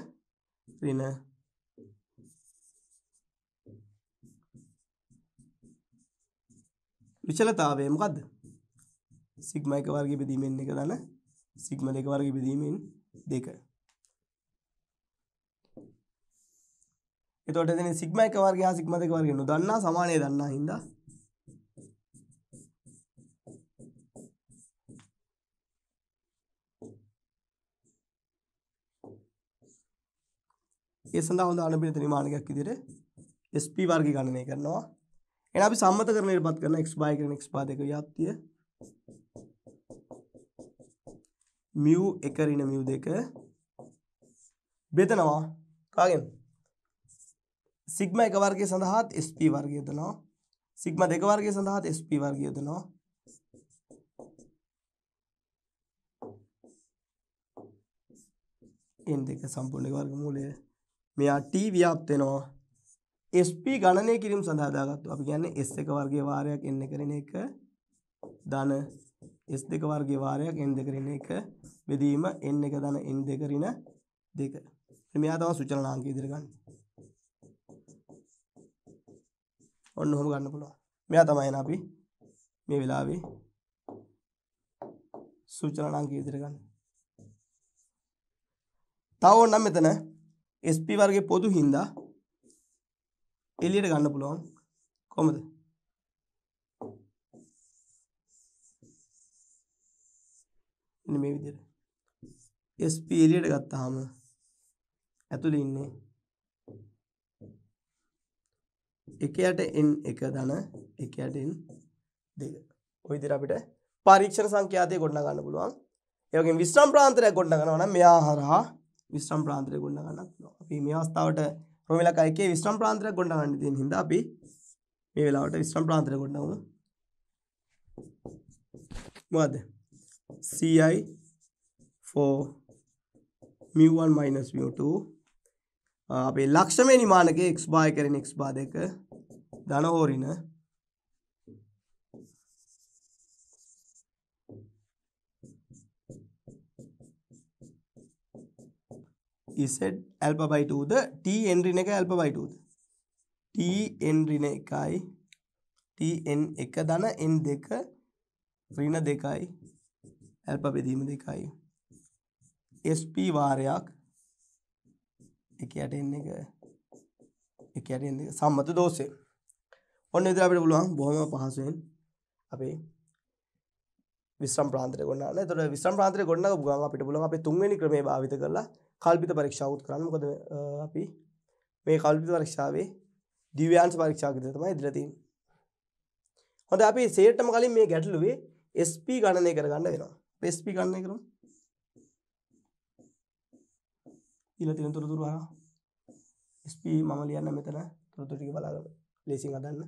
ඍණ විචලතාවය මොකද්ද? සිග්මා එක වර්ගයේ බෙදීමෙන් එක ධන සිග්මා දෙක වර්ගයේ බෙදීමෙන් දෙක. එතකොට එතන සිග්මා එක වර්ගය හා සිග්මා දෙක වර්ගය නොදන්නා සමානය දන්නා හින්දා ඒ සඳහා හොඳ අනුබිනත නිමාණයක් විදිහට SP වර්ගය ගණනය කරනවා එන අපි සම්මත කරණයට පත් කරන x by කියන x bar දෙක ව්‍යාප්තිය mu 1 ඍණ mu 2 බෙදනවා කාගෙන් සිග්මා 1 වර්ගය සඳහාත් sp වර්ගය දෙනවා සිග්මා 2 වර්ගය සඳහාත් sp වර්ගය දෙනවා n2 සම්පූර්ණ වර්ගමූලය මෙයා t ව්‍යාප්ත වෙනවා SP ගණනය කිරීම සඳහා දාගත්තා. අපි කියන්නේ S1 වර්ගයේ වාරයක් n කරන එක ධන S2 වර්ගයේ වාරයක් n2 කරන එක බෙදීම n1 ධන n2 කරන 2. මෙයා තමයි සුචලනාංක ඉදිරිය ගන්න. ඔන්න ඔහොම ගන්න පුළුවන්. මෙයා තමයි අපි මේ වෙලාවේ සුචලනාංක ඉදිරිය ගන්න. තව ඕනම් මෙතන SP වර්ගයේ පොදු හින්දා එලියට ගන්න පුළුවන් කොහමද මෙන්න මේ විදිහට SP එලියට ගත්තාම ඇතුලේ ඉන්නේ එකයට n එක ධන එකයට n දෙක ඔය විදිහට අපිට පරීක්ෂණ සංඛ්‍යාතය ගොඩනගා ගන්න පුළුවන් ඒ වගේම විශ්‍රම් ප්‍රාන්තරයක් ගොඩනගනවා නම් මෙයා හරහා විශ්‍රම් ප්‍රාන්තරය ගොඩනගා ගන්න පුළුවන් අපි මේ අවස්ථාවට හොමිලක එකේ විශ්‍රම් ප්‍රාන්තරයක් ගොඩනගන්න තියෙන හින්දා අපි මේ වෙලාවට විශ්‍රම් ප්‍රාන්තරය ගොඩනගමු. මොකද ci 4 mu1 mu2 අපේ ලක්ෂ්‍යමය නිමානකයේ x bar කරන x bar දෙක ධන හෝරින is set alpha by 2ද t n එක alpha by 2ද t n ඍණ 1යි t n 1 ධන n 2 ඍණ 2යි alpha බෙදීම 2යි sp වාරයක් එක යට n එක එක යට n එක සම්මත දෝෂය ඔන්න විතර අපිට පුළුවන් බොහොම පහසුවෙන් අපේ විශ්‍රම් ප්‍රාන්තර ගොන්න තොර විශ්‍රම් ප්‍රාන්තර ගොන්න ගුවන් අපිට පුලන් අප තුන්වැනි ක්‍රමේ භාවිත කරලා කල්පිත පරීක්ෂාවත් කරන්න කොද අපි මේ කල්පිත පරීක්ෂාවේ දිව්‍යන්ස පරීක්ෂාගත තමයි ඉදිරතින් හොඳ අපි සේටම කලින් මේ ගැටලුවේ SP ගණනය කරගන්න වෙනවා පෙස්පි ගන්න කරු ඉල තින තුරතුරු හර SP මම ලියන්න මෙතන තුරතුටික බලාග ලෙසින් අදන්න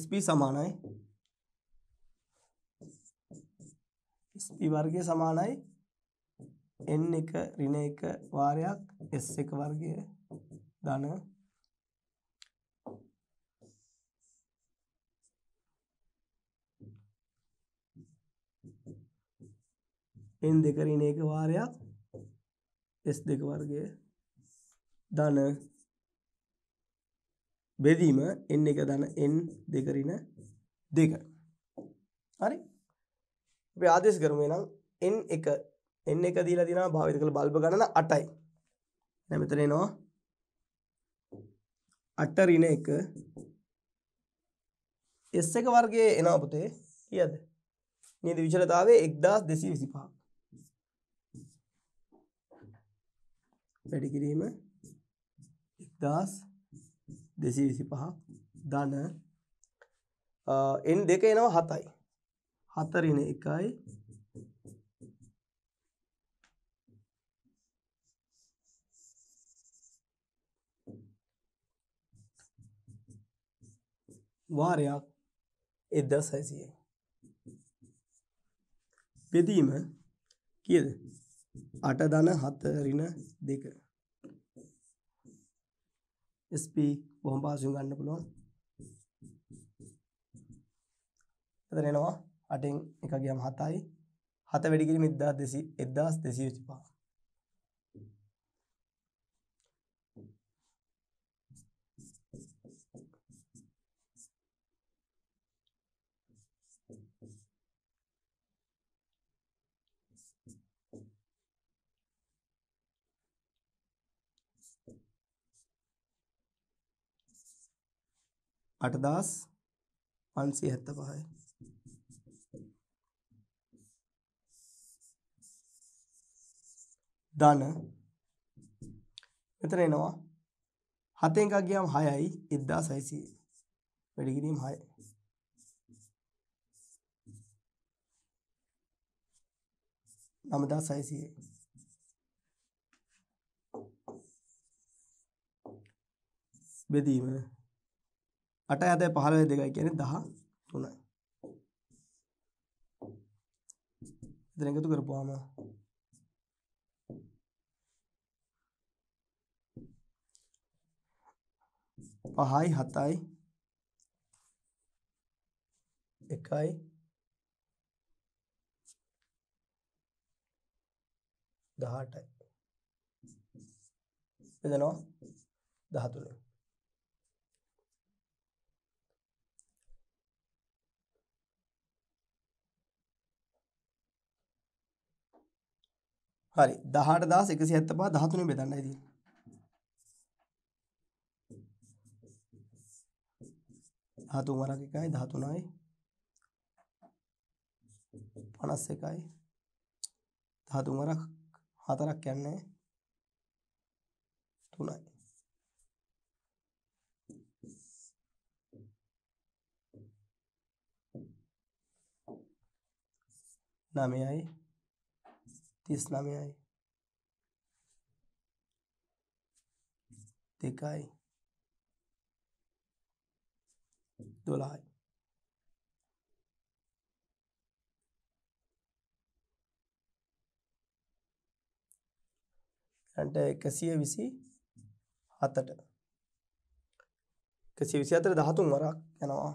SP සමානයි p වර්ගය සමානයි n1 ඍණ 1 වාරයක් s1 වර්ගය ධන n2 ඍණ 1 වාරයක් s2 වර්ගය ධන බෙදීම n1 ධන n2 ඍණ 2 හරි ආදේශ කරමේ නම් එන් එක එන්න එක දීලා තිනා භාවිත කළ බල්බ ගණන අටයි නැමතන එනවා අටරින එක එස් එක වර්ගේ එනවා පුතේ කියද නීද විචලතාවේ එක්දස් දෙසී විසි පා වැඩි කිරීම එක්දස් දෙසී විසි පහ ධන එන් දෙක එනවා හතයි හතරින එකයි වාරයක් එදදා සැසිය බෙදීම කියද අට දන හතරින දෙක ස්ප බොහොම පාසුම් ගන්න පුළුවන් එතන එනවා අටෙන් එක ගියම් හතයි හත වැඩිකිරීම එදදා දෙසි එදදාස් දෙසී විචිපා අටදස් පන්සි ඇත්ත පහයි ධන මෙතන එනවා 7 එකක් ගියාම 6යි 1600 වැඩි කිරීම 6 9600 බෙදීම 8 7 15 දෙකයි කියන්නේ 13යි. එතන එකතු කරපුවාම පහයි හතයි එකයි දහටයි එදනවා දහතුළ හරි දහට දස් එකසි ඇත්ත පා දහතුන බෙදන්න ඇදී धातु मारा के काय धातु नाय पणस्य काय धातु मारा वराक हातराक तू तुनाय तो नामे आए तीस नामे आए देखा है දොලායි. ට එකසිය විසි හතට එකසිය විසි අතර දහතුන් වරක් යනවා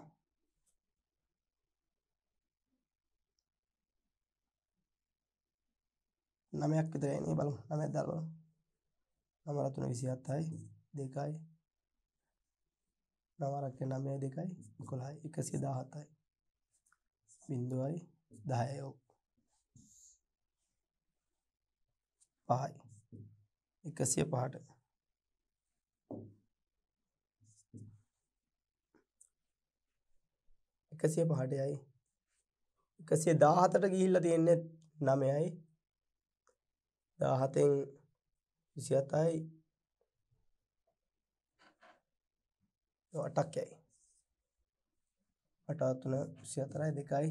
නමයක් විතරයනේ බලු නමයක් දල්වලු නමරතුන විසි අත්තයි දෙකයි නවරක නමය දෙකයි කොළහයි එකසි දාහතයි බින්දුවයි දහයෝ පහයි එකසිය පහට එකසිය පහටයයි එකසිය දාහතට ගිහිල්ල තියෙන්නේ නමයයි දාහතෙන් විසිහතයි 8ක් යයි. 8 3 24යි 2යි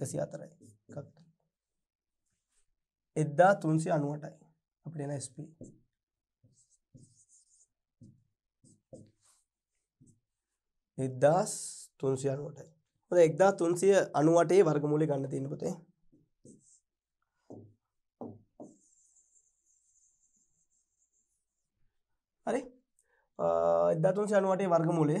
10 104යි. එකක් 1398යි. අපිට එන SP එක්දස් තුන්සිය අනුවටයි හොඳ එක්දා තුන්සිය අනුවටේ වර්ගමූලි ගන්න තියෙන පුතේ හරි එදදාතුන්සි අනුවටේ වර්ගමූලය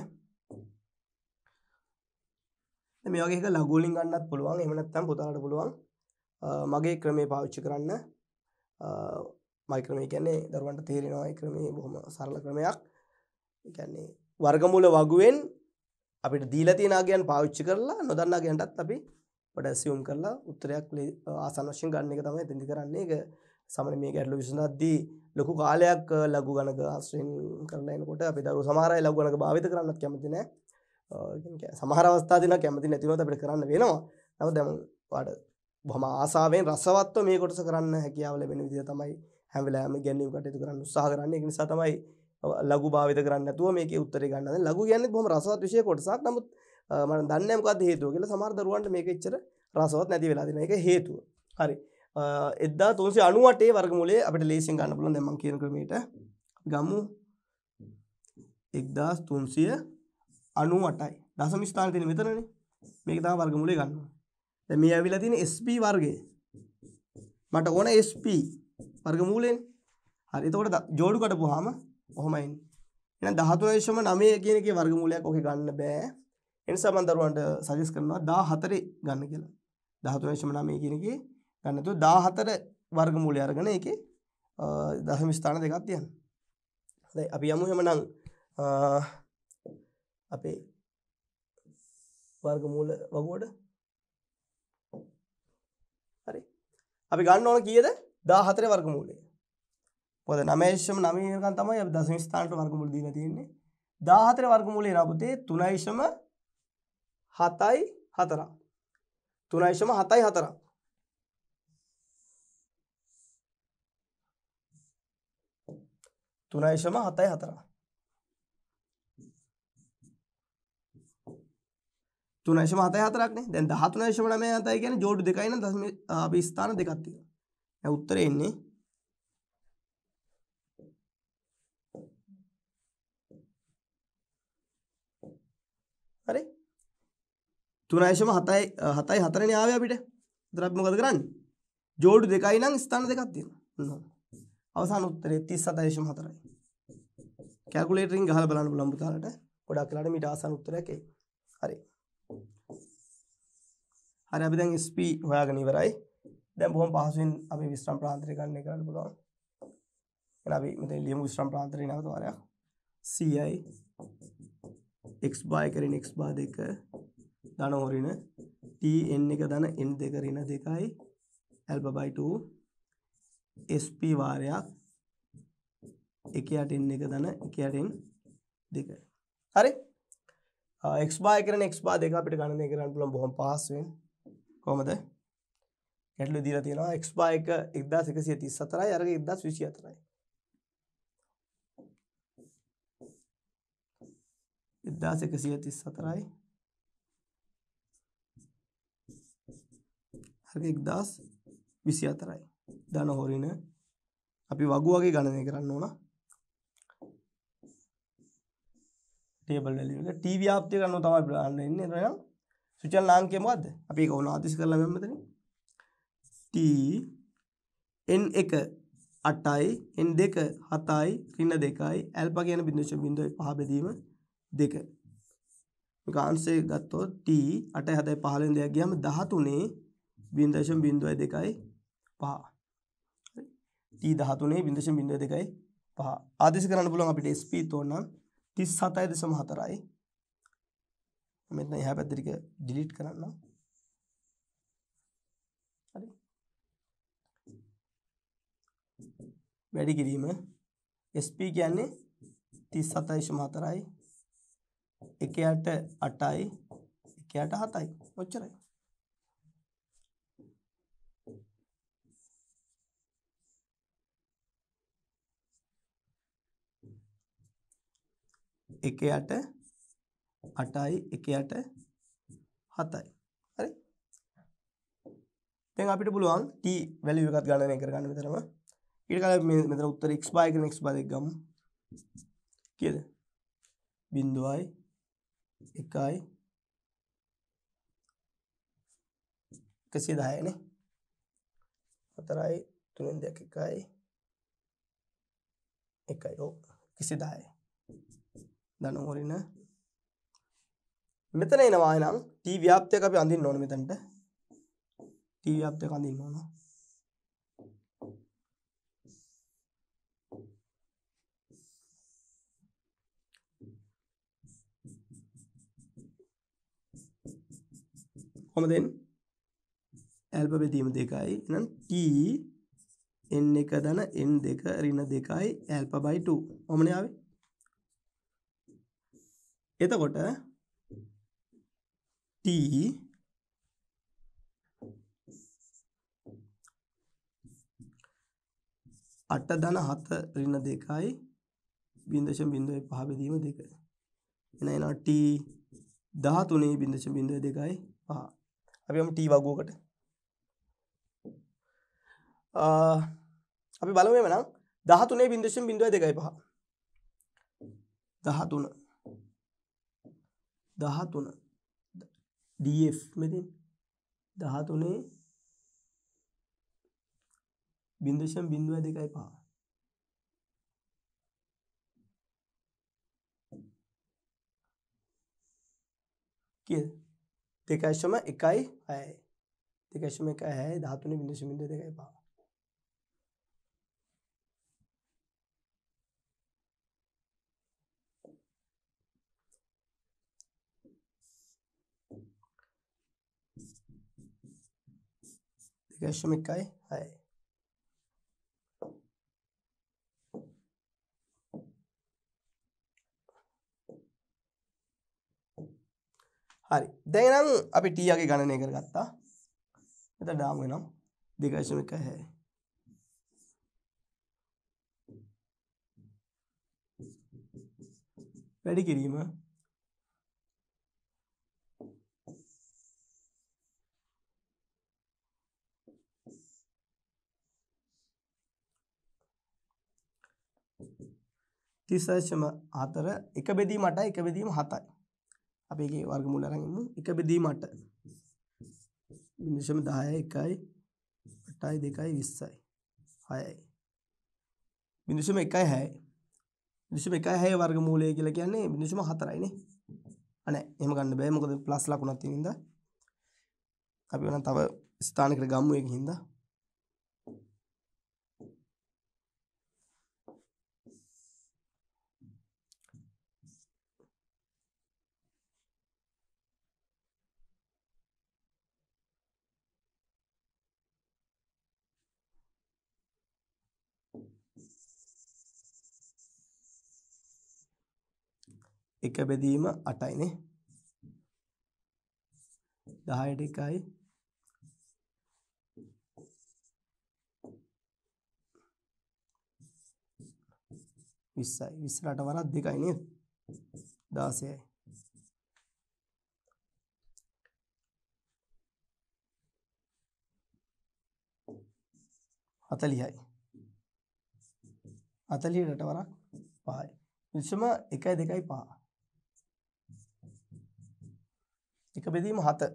මේගේ ලගුලින් ගන්නත් පුළුවන් එමනත්තම් පුතාට පුළුවන් මගේ ක්‍රමේ පාවිච්චි කරන්න මයික්‍රමය කියන්නේ දරුවන්ට තේරෙනවා ක්‍රමේ බොහොම සරල ක්‍රමයක් කියන්නේ වර්ගමූල වගුවෙන් අපිට දීලතිනාගයන් පාවිච්චි කරලා නොදන්නා ගැන්ටත් අපි පඩැසියුම් කරලා උත්තරයක් ආසන් වශයෙන් ගන්න එක තමයි තිදි කරන්නේ සමන මේ ගැටලු විසනද්දී ලොකු කාලයක් ලගු ගනක අස්ෙන් කරනකොට අපි දරු සමාරය ලග ගනක භාවිත කරන්න කැමතින සමහරවස්ථාතින කැමති නැතිනොත අපිට කරන්න වෙනවා නව දැම පඩ බොම ආසාාවෙන් රසවත්ව මේ කොටස කරන්න හැකියාව ලැබෙන විදිහ තමයි හැමලෑම ගැන්නීම කටයතු කරන්න උත්සාහ කරන්න එක නිසා තමයි ලගු භාවිත කරන්න ඇතුව මේක උත්තර ගන්න ලගු ගැන්න බොම රසවත් විශය කොටසක් නමුත් මන දන්නම්කත් හේතුව කියලා සමාර්දරුවන්ට මේක ච්චර රසවත් නැති වෙලාදින එක හේතුව හරි එදදා තුන්සේ අනුවටේ වර්ගමුලේ අපට ලේසින් ගන්න පුලන් දෙම කියන ක්‍රමට ගමු එක්දස් තුන්සිය අනුවටයි දසම ස්ථාන තින මෙතරන මේක තම වර්ගමුලේ ගන්න දැ මේ ඇවිලා තින ස්ප වර්ගේ මට ඕන ස්ප වර්ගමූලෙන් හරි එතකොට ජෝඩු කටපු හාම ඔහොමයින් එන දහතුරේශම නමය කියනක වර්ගමූලයක් ඕක ගන්න බෑ එනිසා මන්දරුවන්ට සජස් කරනවා දා හතරේ ගන්න කියලා දහතුරේශම නමය කියනගේ ගන්නතු 14 වර්ගමූලය අරගෙන ඒකේ දශම ස්ථාන දෙකක් තියන්න. දැන් අපි යමු එහෙමනම් අපේ වර්ගමූල වගුවට හරි. අපි ගන්න ඕන කීයද? 14 වර්ගමූලය. පොද 9.9 වෙනකන් තමයි අපි දශම ස්ථානට වර්ගමූල දීලා තියෙන්නේ. 14 වර්ගමූලේ රබුතේ 3.7යි 4. 3.7යි 4. 3යිශම 7යි 4. 3යිශම 7යි 4ක් නේ. දැන් 13යිශම 9යි 7යි කියන්නේ ජෝඩු දෙකයි නම් දශම අපි ස්ථාන දෙකක් තියෙනවා. දැන් උත්තරේ එන්නේ හරි 3.7යි 7යි 4 නේ ආවේ අපිට. ඒතර අපි මොකද කරන්නේ? ජෝඩු දෙකයි නම් ස්ථාන දෙකක් තියෙනවා. අවසාන උත්තරේ 37.4යි. කැකුලේටරින් ගහල බලන්න පුළන් පුතාලට ගොඩක් කලාට මිට ආසන්න උත්තරයක් එයි හරි හරි අපි දැන් SP හොයාගෙන ඉවරයි දැන් බොහොම පහසුවෙන් අපි විස්රම් ප්‍රාන්තරය ගන්න කරන්න පුළුවන් එහෙනම් අපි මෙතන ලියමු විස්රම් ප්‍රාන්තරය නැවත වාරයක් ci x bar එක ඍණ x bar 2 ධන හොරින tn එක ධන n 2 ඍණ 2යි alpha by 2 sp වාරයක් එක යටින් එක දන එක යටින් දෙක හරි එක්ස් බා කරන එක්ස් බා දෙක අපිට ගණනය කරන්න පුළුවන් බොහොම පහසුවෙන් කොහමද ගැටලු දීලා තියෙනවා එක්ස් බා එක 1134යි අරක 1024යි 1134යි හරි 1024යි දන හොරින අපි වගු වගේ ගණනය කරන්න ඕන ටේබල් වැලියු එක TV ආප්තිය ගන්නව තමයි බලන්න ඉන්නේ. එතන සුචල් ලාංකේ මොකද්ද? අපි ඒක උන ආදිස් කරලා මෙන්න මෙතන. T n 1 8යි n 2 7යි ඍණ 2යි ඇල්ෆා කියන බිඳුව බිඳුවයි පහ බෙදීම 2. මේක ආන්සර් එක ගත්තොත් T 8යි 7යි 15 න් දෙයක් ගියාම 13 බිඳුවයි බිඳුවයි 2යි 5. T 13 බිඳුවයි බිඳුවයි 2යි 5. ආදිස් කරන්න පුළුවන් අපිට SP තෝරන්න තිස් සතයි දෙසම හතරයි මෙතන එහා පැත්ත ටික ඩිලීට් කරන්න හරි වැඩි කිරීම SP කියන්නේ 37.4යි 1 8යි 1 8 7යි ඔච්චරයි එක යට අටයි එක යට හතයි හරි දැන් අපිට පුළුවන් t වැලියු එකක් ගණනය කරගන්න විතරම ඊට කලින් මේ මෙතන උත්තර x bar එක x bar එක ගමු කීයද 0යි 1යි 110 නේ 4යි 3ෙන් 2 1යි 1යි ඔව් 110 දනෝරින මෙතන එනවා එනම් t ව්‍යාප්තියක් අපි අඳින්න ඕන මෙතනට t ව්‍යාප්තියක් අඳින්න ඕන කොහොමද එන්නේ ඇල්ප බෙදීම දෙකයි එහෙනම් t n1 n2 ඍණ 2යි ඇල්පා by 2 ඔමනේ ආවේ එතකොට T අට දන හත රින්න දෙකයි බින්දශම් බින්දුවයි පහබෙදීම දෙක එන එනට දහ තුනේ බින්දශ බින්දුව දෙකයි පහ අපිම ටී වගුවකට අපි බලුවේ වනම් දහතුනේ බින්දශම් බින්දුව දෙකයි පහ දහතුන දහතුන DF මෙතින් දහතුනේ බින්දුෂම් බින්දුව දෙකයි පහ කියද දෙකයිශම එකයි හයයි දෙකශම එක හැයි ධාතුන බිදුෂ බිඳ දෙකයි පා විශේෂම එකයි 6. හරි දැනම් අපි ටීගේ ගණනය කර ගත්තා එත ඩාම නම් දෙකශම එක හැ වැඩි කිරීම තිස්සශම හතර එක බෙදීමට එක බෙදීම හතයි. අපි ඒකේ වර්ගමූල අරන් ඉමු. එක බෙදීමට 0.10 1යි 8යි 2යි 20යි 6යි. 0.1යි 6යි. 0.1යි 6 වර්ගමූලය කියලා කියන්නේ 0.4යි නේ. අනේ එහෙම ගන්න බෑ මොකද ප්ලස් ලකුණක් තියෙන නිසා. අපි වෙන තව ස්ථානයකට ගමු ඒකින් හින්දා එක බෙදීම 8යි නේ 10ට 1යි 20යි 20ට වරක් 2යි නේද 16යි අතලියයි අතලියට වරක් පහයි විසම එකයි දෙකයි පහ එක බෙදීම 7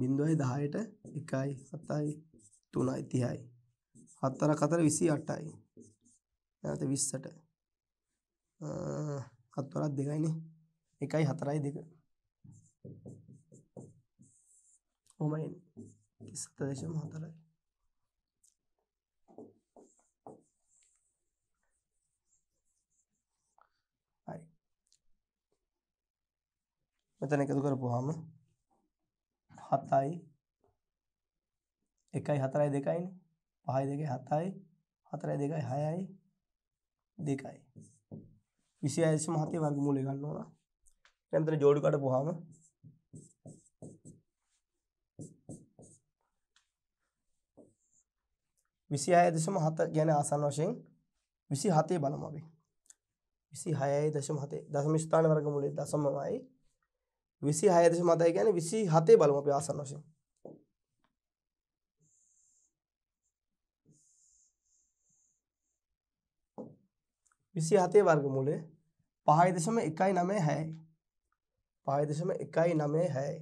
බිංදුවයි 10ට 1යි 7යි 3යි 30යි 4 4 28යි නැවත 20ට අහත් වරක් දෙකයිනේ 1යි 4යි 2 ඔහමයි 37.4යි මෙතන එකතු කරපුවාම 7යි 1යි 4යි 2යිනේ 5යි 2යි 7යි 4යි 2යි 6යි 2යි 26ම 7 වර්ගමූලය ගන්න ඕන. දැන් මෙතන ජෝඩු කඩපුවාම විසි හය දශම හත ගැන ආසන් වශයෙන් විසි හතේ බලම අපි විසි හයයි දශම හතේ දසම ස්ථාන වර්ගමුලේ දසමමයි විසි හයදශ මතයි ගැන විසි හතේ බලම අපි ආසන්න වශයෙන් විසි හතේ වර්ග මුලේ පහයිදශම එකයි නමේ හැයි පහයිදශම එකයි නමේ හැයි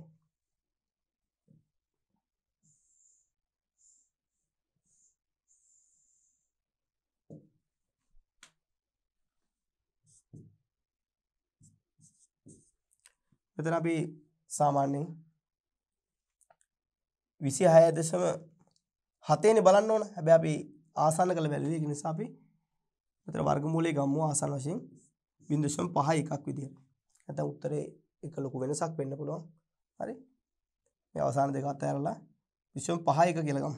මෙතන අපි සාමාන්‍යයෙන් 26.7 නේ බලන්න ඕන. හැබැයි අපි ආසන්න කළ බැලුවේ ඒක නිසා අපි මෙතන වර්ගමූලයේ ගම්මු ආසන්න වශයෙන් 0.5 එකක් විදියට. නැත්නම් උත්තරේ එක ලොකු වෙනසක් වෙන්න පුළුවන්. හරි. මේ අවසාන දෙක අතරලා 0.5 එක කියලා ගමු.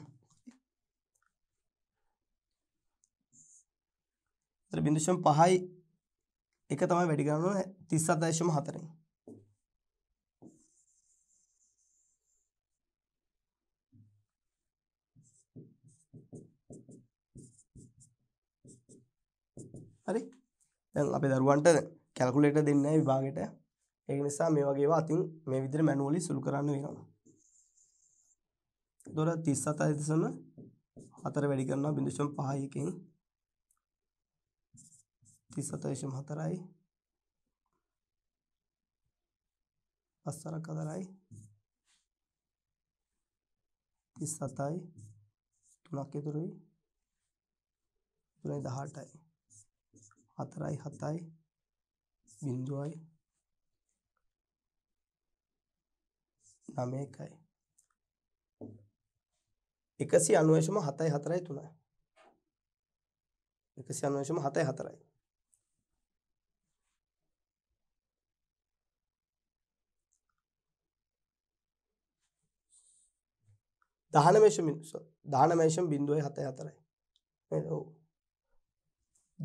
එතන 0.5 එක තමයි වැඩි කරන්න ඕන 37.4න්. හරි දැන් අපේ දරුවන්ට කැල්කුලේට දෙන්න විභාගයට ඒ නිසා මේ වගේ අතින් මේ විදිහට මැනුවලි සුළු කරන්න වෙනවා. දොර 37.4 වැඩි කරනවා 0.5 එකෙන් 37.4යි 5ක් අතරයි 37යි 3ක් ඉතුරුයි 3.18යි හතරයි හතයි බිින්දුවයි නම එකයි එකසි අනුවේශම හතයි හතරයි තුළයි එකසි අනුවේශම හතයි හතරයි දහනමේෂ මිනිස්ස දහනමේෂම් බින්දුවයි හතයි හතරයි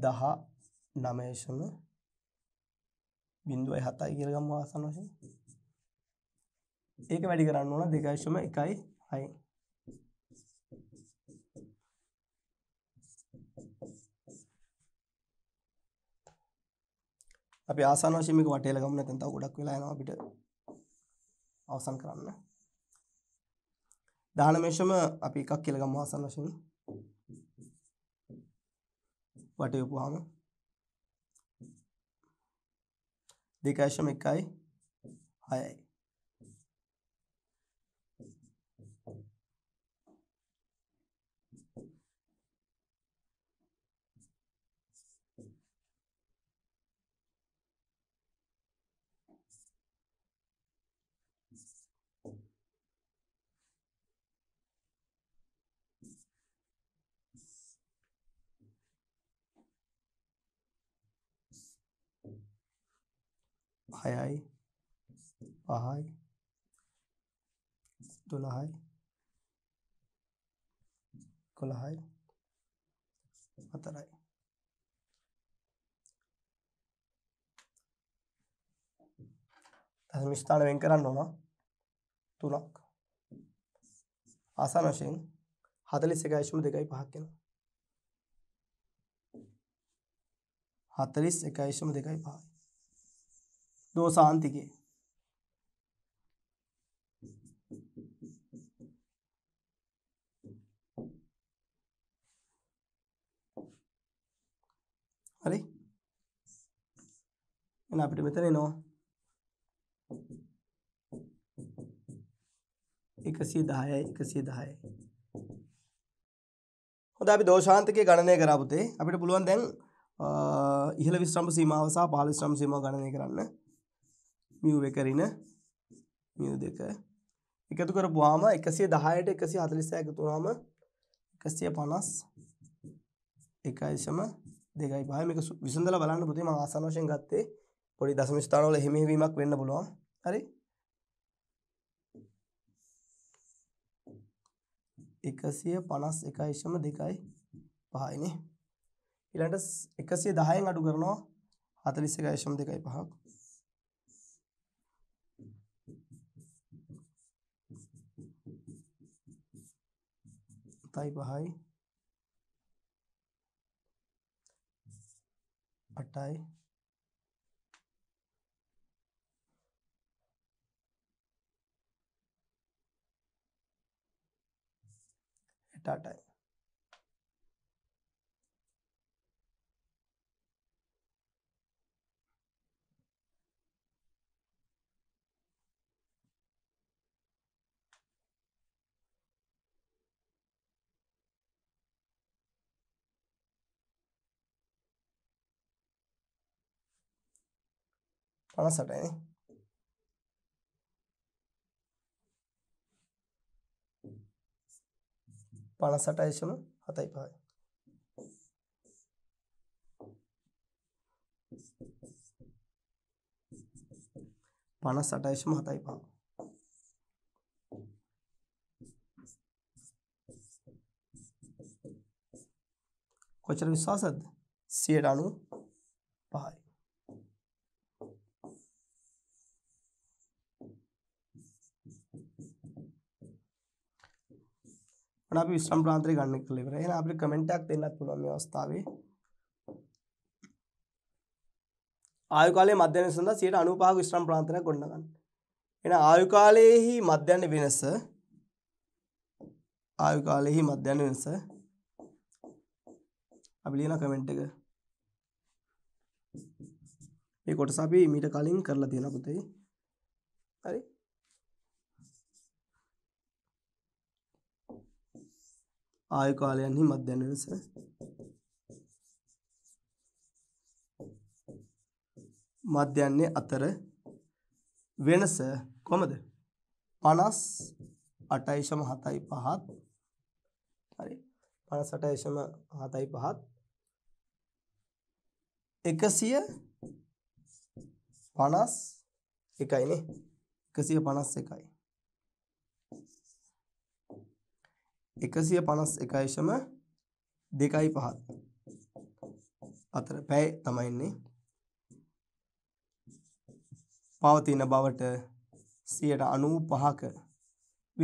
දහා 9ශම 0.7යි කියලා ගමු ආසන්න වශයෙන්. ඒක වැඩි කරන්න ඕන 2.1යි. අපි ආසන්න වශයෙන් මේක වටේලා ගමු නැත්නම් තව ගොඩක් වෙලා යනවා අපිට අවසන් කරන්න. 19ශම අපි එකක් කියලා ගමු ආසන්න වශයෙන්. වටේපුවාම 0.5 द्विकाय समीकाय हाय hayai pahai tulahai kulahai atarai मिस्ताळ व्यंकरांनो ना तुलाक असा नशेन हाताली से काय मध्ये काही भाग केला हातालीस एका දෝසාන්තිකේ හරි එන අපිට මෙතන එනවා එකසිය දහයයි එකසිය දහයයි හොඳ අපි දෝෂාන්තකය ගණනය කරපුතේ අපිට පුළුවන් දැන් ඉහළ විශ්‍රම්ප සීමාව සහ පහළ විශ්‍රම්ප සීමාව ගණනය කරන්න මිය් එක ඍණ මියු දෙක එකතු කරපුවාම 110ට 140 එකතු වුනහම 151.25 මේක විසඳලා බලන්න පුතේ මම ආසන වශයෙන් ගත්තේ පොඩි දශම ස්ථාන වල එහෙම වීමක් වෙන්න පුළුවන් හරි 151.25 නේ ඊළඟට 110න් අඩු කරනවා 41.25ක් सत्ताईस बहाई अट्ठाई हटाटाई 58 නේ. පනසටයිශම හතයි පහයි පනස් සටයිශම හතයි පා කොචර විශ්වාසද සියට අනු පහයි වන අපි විශ්‍රම් ප්‍රාන්තරය ගන්න කළ ඉවරයි. එහෙනම් අපිට කමෙන්ට් එකක් දෙන්නත් පුළුවන් මේ අවස්ථාවේ. ආයු කාලයේ මධ්‍යන සඳහා 95ක විශ්‍රම් ප්‍රාන්තරයක් ගොඩනගන්න. එහෙනම් ආයු කාලයේහි මධ්‍යන වෙනස ආයු කාලයේහි මධ්‍යන වෙනස අපි ලියන කමෙන්ට් එක. මේ කොටස අපි මීට කලින් කරලා තියෙන පුතේ. හරි ආයු කාලයන්හි මධ්‍යන ලෙස මධ්‍යන්නේ අතර වෙනස කොහමද 58.75 හරි 58.75 එකසිය පනස් එකයිනේ එකසිය පනස් එකයි එකසිය පනස් එකයිශම දෙකයි පහත් අතර පැය තමයින්නේ පවතින බවට සියට අනූ පහක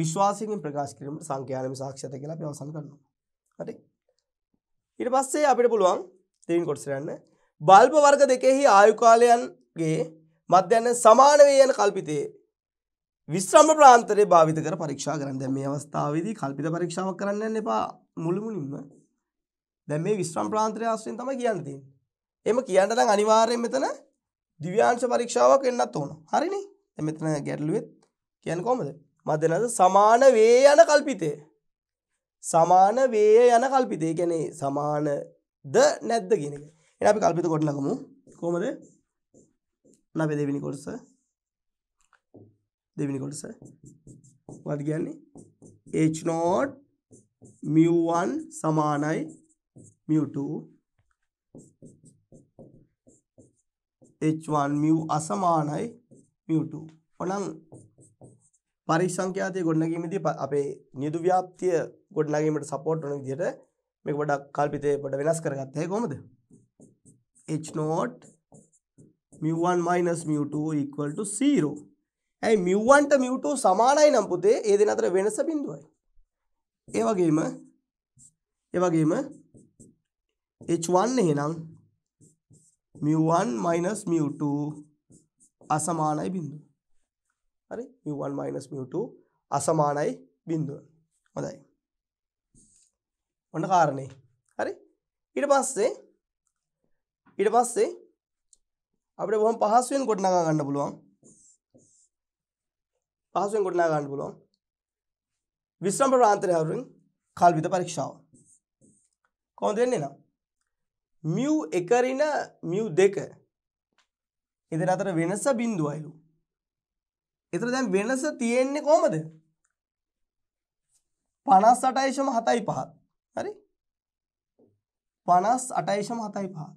විශ්වාසයෙන් ප්‍රකාශ කිරීමට සංඛ්‍යානම සාක්ෂත කියලා අපි අවසන් කරනවා. හරි. ඊට පස්සේ අපිට පුළුවන් දෙවෙනි කොටසට යන්න. බල්බ වර්ග දෙකෙහි ආයු කාලයන්ගේ මධ්‍යන සමාන වේ යන කල්පිතයේ විශ්‍රම ප්‍රාන්තරය භාවිත කර පරීක්ෂා කරන්න දැන් මේ අවස්ථාවේදී කල්පිත පරීක්ෂාවක් කරන්න යන්න එපා මුළු මුලින්ම දැන් මේ විශ්‍රම ප්‍රාන්තරය ආශ්‍රයෙන් තමයි කියන්න තියෙන්නේ එහෙම කියන්න නම් අනිවාර්යෙන් මෙතන දිව්‍යාංශ පරීක්ෂාවක් වෙන්නත් ඕන හරිනේ දැන් මෙතන ගැටලුවෙත් කියන්නේ කොහමද මදනද සමාන වේ යන කල්පිතය සමාන වේය යන කල්පිතය කියන්නේ සමානද නැද්ද කියන එක එහෙනම් අපි කල්පිත කොටලගමු කොහමද නැබේ දෙවෙනි කොටස දෙවෙනි කොටස. මොකද කියන්නේ H not mu1 සමානයි mu2 H1 mu අසමානයි mu2. ඔනම් පරිසංඛ්‍යාතයේ ගොඩනැගීමේදී අපේ නියුදු ව්‍යාප්තිය ගොඩනැගීමට සපෝට් වන විදිහට මේක පොඩක් කල්පිතේ පොඩ වෙනස් කරගත්තා. ඒක කොහොමද? H not mu1 mu2 0 ඇයි මිව්වන්ට මිව්ටෝ සමානයි නම් පුතේ ඒ දෙන අතර වෙනස බිඳුවයි. ඒ වගේම ඒ වගේම h1 එහෙනම් mu1 mu2 අසමානයි බිඳුව. හරි mu1 mu2 අසමානයි බිඳුව. හොඳයි. ඔන්න කාරණේ. හරි? ඊට පස්සේ ඊට පස්සේ අපිට බොහොම පහසුවෙන් ගොඩනගා ගන්න පුළුවන්. පහසුවෙන් ගොඩනගා ගන්න පුළුවන්. විශ්‍රම ප්‍රාන්තරය හරුවෙන් කල්පිත පරීක්ෂාව. කොහොමද වෙන්නේ නම්? μ 1 රින μ 2 ඉතින් අතර වෙනස බිඳුවයිලු. ඒතර දැන් වෙනස තියෙන්නේ කොහමද? 58.75. හරි? 58.75.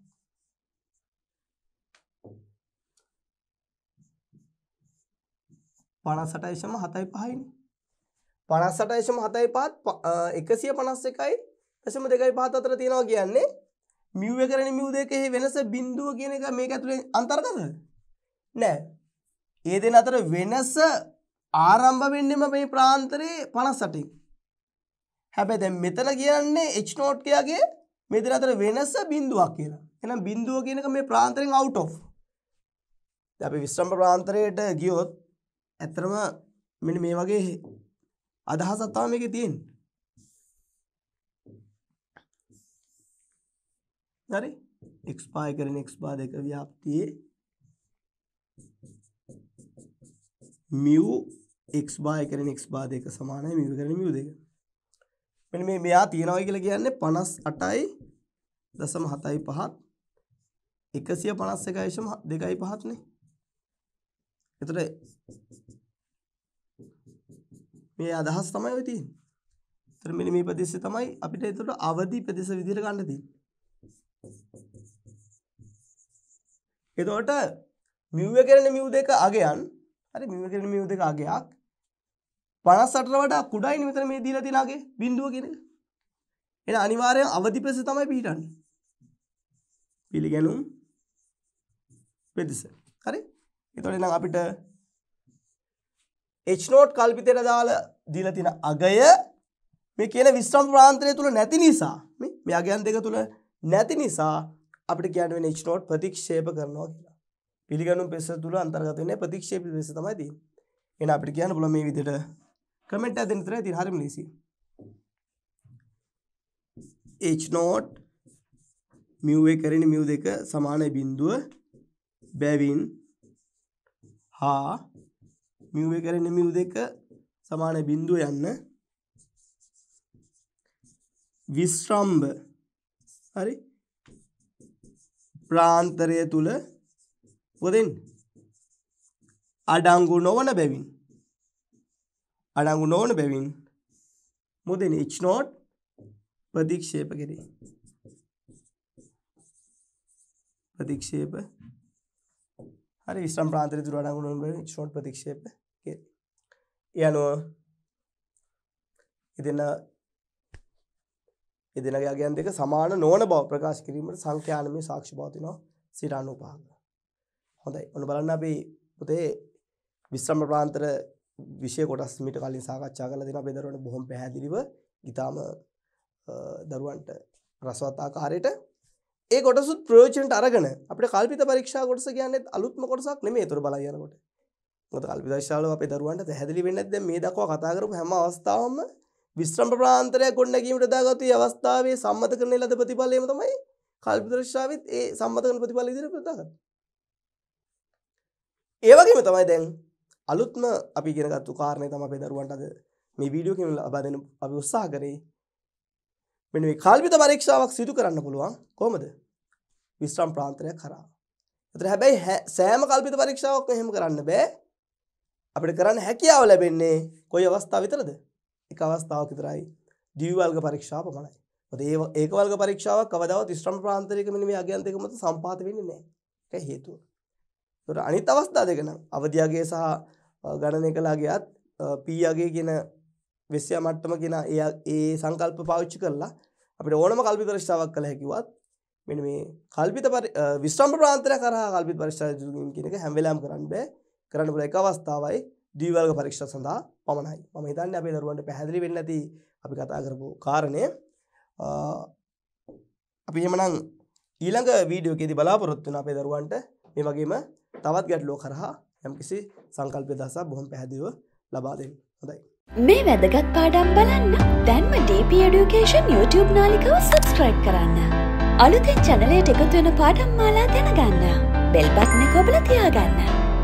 58.75යි. 58.75ත් 151.25 අතර තියෙනවා කියන්නේ μ එක රෙනි μ දෙකේ වෙනස බිඳුව කියන එක මේක ඇතුලේ අන්තර්ගතද? නෑ. ඒ දෙන අතර වෙනස ආරම්භ වෙන්නෙම මේ ප්‍රාන්තරේ 58යි. හැබැයි දැන් මෙතන කියන්නේ h not කයාගේ මේ දෙන අතර වෙනස බිඳුවක් කියලා. එහෙනම් බිඳුව කියන එක මේ ප්‍රාන්තරෙන් out of. දැන් අපි විශ්‍රම ප්‍රාන්තරයට ගියොත් ඇත්තරම මෙන්න මේ වගේ අදහසක් තමයි මේකේ තියෙන්නේ. හරි? x bar එකෙන් x bar දෙක ව්‍යාප්තියේ mu x bar එකෙන් x bar දෙක සමානයි mu එකෙන් mu දෙක. මෙන්න මේ මෙයා තියනවා කියලා කියන්නේ 58.75 151.25 නේ. එතකොට මේ අදහස් තමයි ඔය තියෙන්නේ. ඒතර මෙන්න මේ ප්‍රදේශය තමයි අපිට ඒතර අවදි ප්‍රදේශ විදිහට ගන්න තියෙන්නේ. එතකොට μ එකරන μ දෙක අගයන් හරි μ එකරන μ දෙක අගයක් 58ට වඩා කුඩයිනේ මෙතන මේ දීලා තියෙන අගේ බිඳුව කියන එක. එහෙනම් අනිවාර්යෙන් අවදි ප්‍රදේශය තමයි පිටන්නේ. පිළිගැනුම් ප්‍රදේශය. හරි? ඒතකොට නම් අපිට එච්නෝට් කල්පිතයට දාල දීලතින අගය මේ කියන විශ්‍රම් ප්‍රාන්තරය තුළ නැති නිසා මේ අගයන් දෙක තුළ නැති නිසා අපට කියන්න එච්නෝට් ප්‍රතික්ෂේප කරනවා කියලා පිළිගනුම් පෙස තුළ අන්තර්ගතවන්නේ ප්‍රතික්ෂේප පෙස තමයිද එන අපිට කියන්න පුළ මේ විදිට කමෙන්ට් ඇතින තර ඇති හරිම ලෙසි එච්නෝට් මියවේ කරන මියව් දෙක සමානය බින්දුව බැවින් හා මියු එක කරන්නේ මියු දෙක සමාන බිඳුව යන්න විශ්‍රම්භ හරි ප්‍රාන්තරය තුල පොදෙන් අඩංගු නොවන බැවින් අඩංගු නොවන බැවින් මුදෙන h not ප්‍රතික්ෂේප කෙරේ ප්‍රතික්ෂේප හරි විශ්‍රම් ප්‍රාන්තරය තුල අඩංගු නොවන බැවින් h not ප්‍රතික්ෂේප යනුව ඉදෙන එදෙනගේ අගයන් දෙක සමාන නොවන බව ප්‍රකාශ කිරීමට සංඛ්‍යානමය සාක්ෂි පවතිනවා සිට 95ක. හොඳයි. ඔන්න බලන්න අපි පුතේ විශ්‍රම ප්‍රාන්තර විෂය කොටස් මීට කලින් සාකච්ඡා කරලා දෙනවා. අපි දරුවන්ට බොහොම පැහැදිලිව, ඊටාම දරුවන්ට රසවත් ආකාරයට ඒ කොටසුත් ප්‍රයෝජනට අරගෙන අපිට කල්පිත පරීක්ෂා කොටස කියන්නේ අලුත්ම කොටසක් නෙමෙයි. ඒතර බලය යනකොට. මොකද කල්පිතශාලව අපේ දරුවන්ට පැහැදිලි වෙන්නේ නැත්නම් මේ දක්වා කතා කරපු හැම අවස්ථාවම විශ්‍රම ප්‍රාන්තරයක් ගොඩනැගීමට දාගත්තු ඒ අවස්ථාවේ සම්මත කරන ලද ප්‍රතිඵලයම තමයි කල්පිතශාවිත් ඒ සම්මත කරන ප්‍රතිඵල ඉදිරියට දාගත්තේ. ඒ වගේම තමයි දැන් අලුත්ම අපි ඉගෙනගත්තු කාරණේ තමයි අපේ දරුවන්ට අද මේ වීඩියෝ එකෙන් ලබා දෙන්න අපි උත්සාහ කරේ. මෙන්න මේ කල්පිත පරීක්ෂාවක් සිදු කරන්න පුළුවන් කොහොමද? විශ්‍රම ප්‍රාන්තරයක් කරා. ඒතර හැබැයි සෑම කල්පිත පරීක්ෂාවක් එහෙම කරන්න බෑ. අපිට කරන්න හැකියාව ලැබෙන්නේ කොයි අවස්ථාව විතරද? එක අවස්ථාවක් විතරයි. ද්විවල්ග පරීක්ෂාව පමණයි. මොකද ඒ ඒක වල්ග පරීක්ෂාවක් කවදාවත් විශ්‍රම ප්‍රාන්තරික මෙන්න මේ අගයන් දෙක මත සම්පාත වෙන්නේ නැහැ. ඒක හේතුව. ඒතර අනිත් අවස්ථා දෙක නම් අවධියගේ සහ ගණනය කළාගේත් P යගේ කියන වෙස්ය මට්ටම කියන ඒ ඒ සංකල්ප පාවිච්චි කරලා අපිට ඕනම කල්පිත පරීක්ෂාවක් කළ හැකිවත් මෙන්න මේ කල්පිත විශ්‍රම ප්‍රාන්තරය කරහා කල්පිත පරීක්ෂා යුතු කිරීම කියන එක හැම වෙලාවෙම කරන්න බෑ. කරන්න පුළ එක අවස්ථාවයි දීවල්ග පරීක්ෂ සඳහා පමණයි මම හිතන්න අපේ දරුවන්ට පැහැදිලි වෙන්න ඇති අපි කතා කරපු කාරණය අපි හෙමනං ඊළඟ වීඩියෝකෙදි බලාපොරොත්තුන අපේ දරුවන්ට මේ වගේම තවත් ගැටලෝ කරහා යම්කිසි සංකල්පය දසා බොහොම පැහැදිව ලබාදෙන් හොඳයි. මේ වැදගත් පාඩම් බලන්න දැන්ම DP Education YouTube නාලිකව සබස්ක්‍රයිබ් කරන්න. අලුතෙන් චැනලයට එකතු වෙන පාඩම් මාලා දැනගන්න. බෙල්බට්න කොබල තියාගන්න.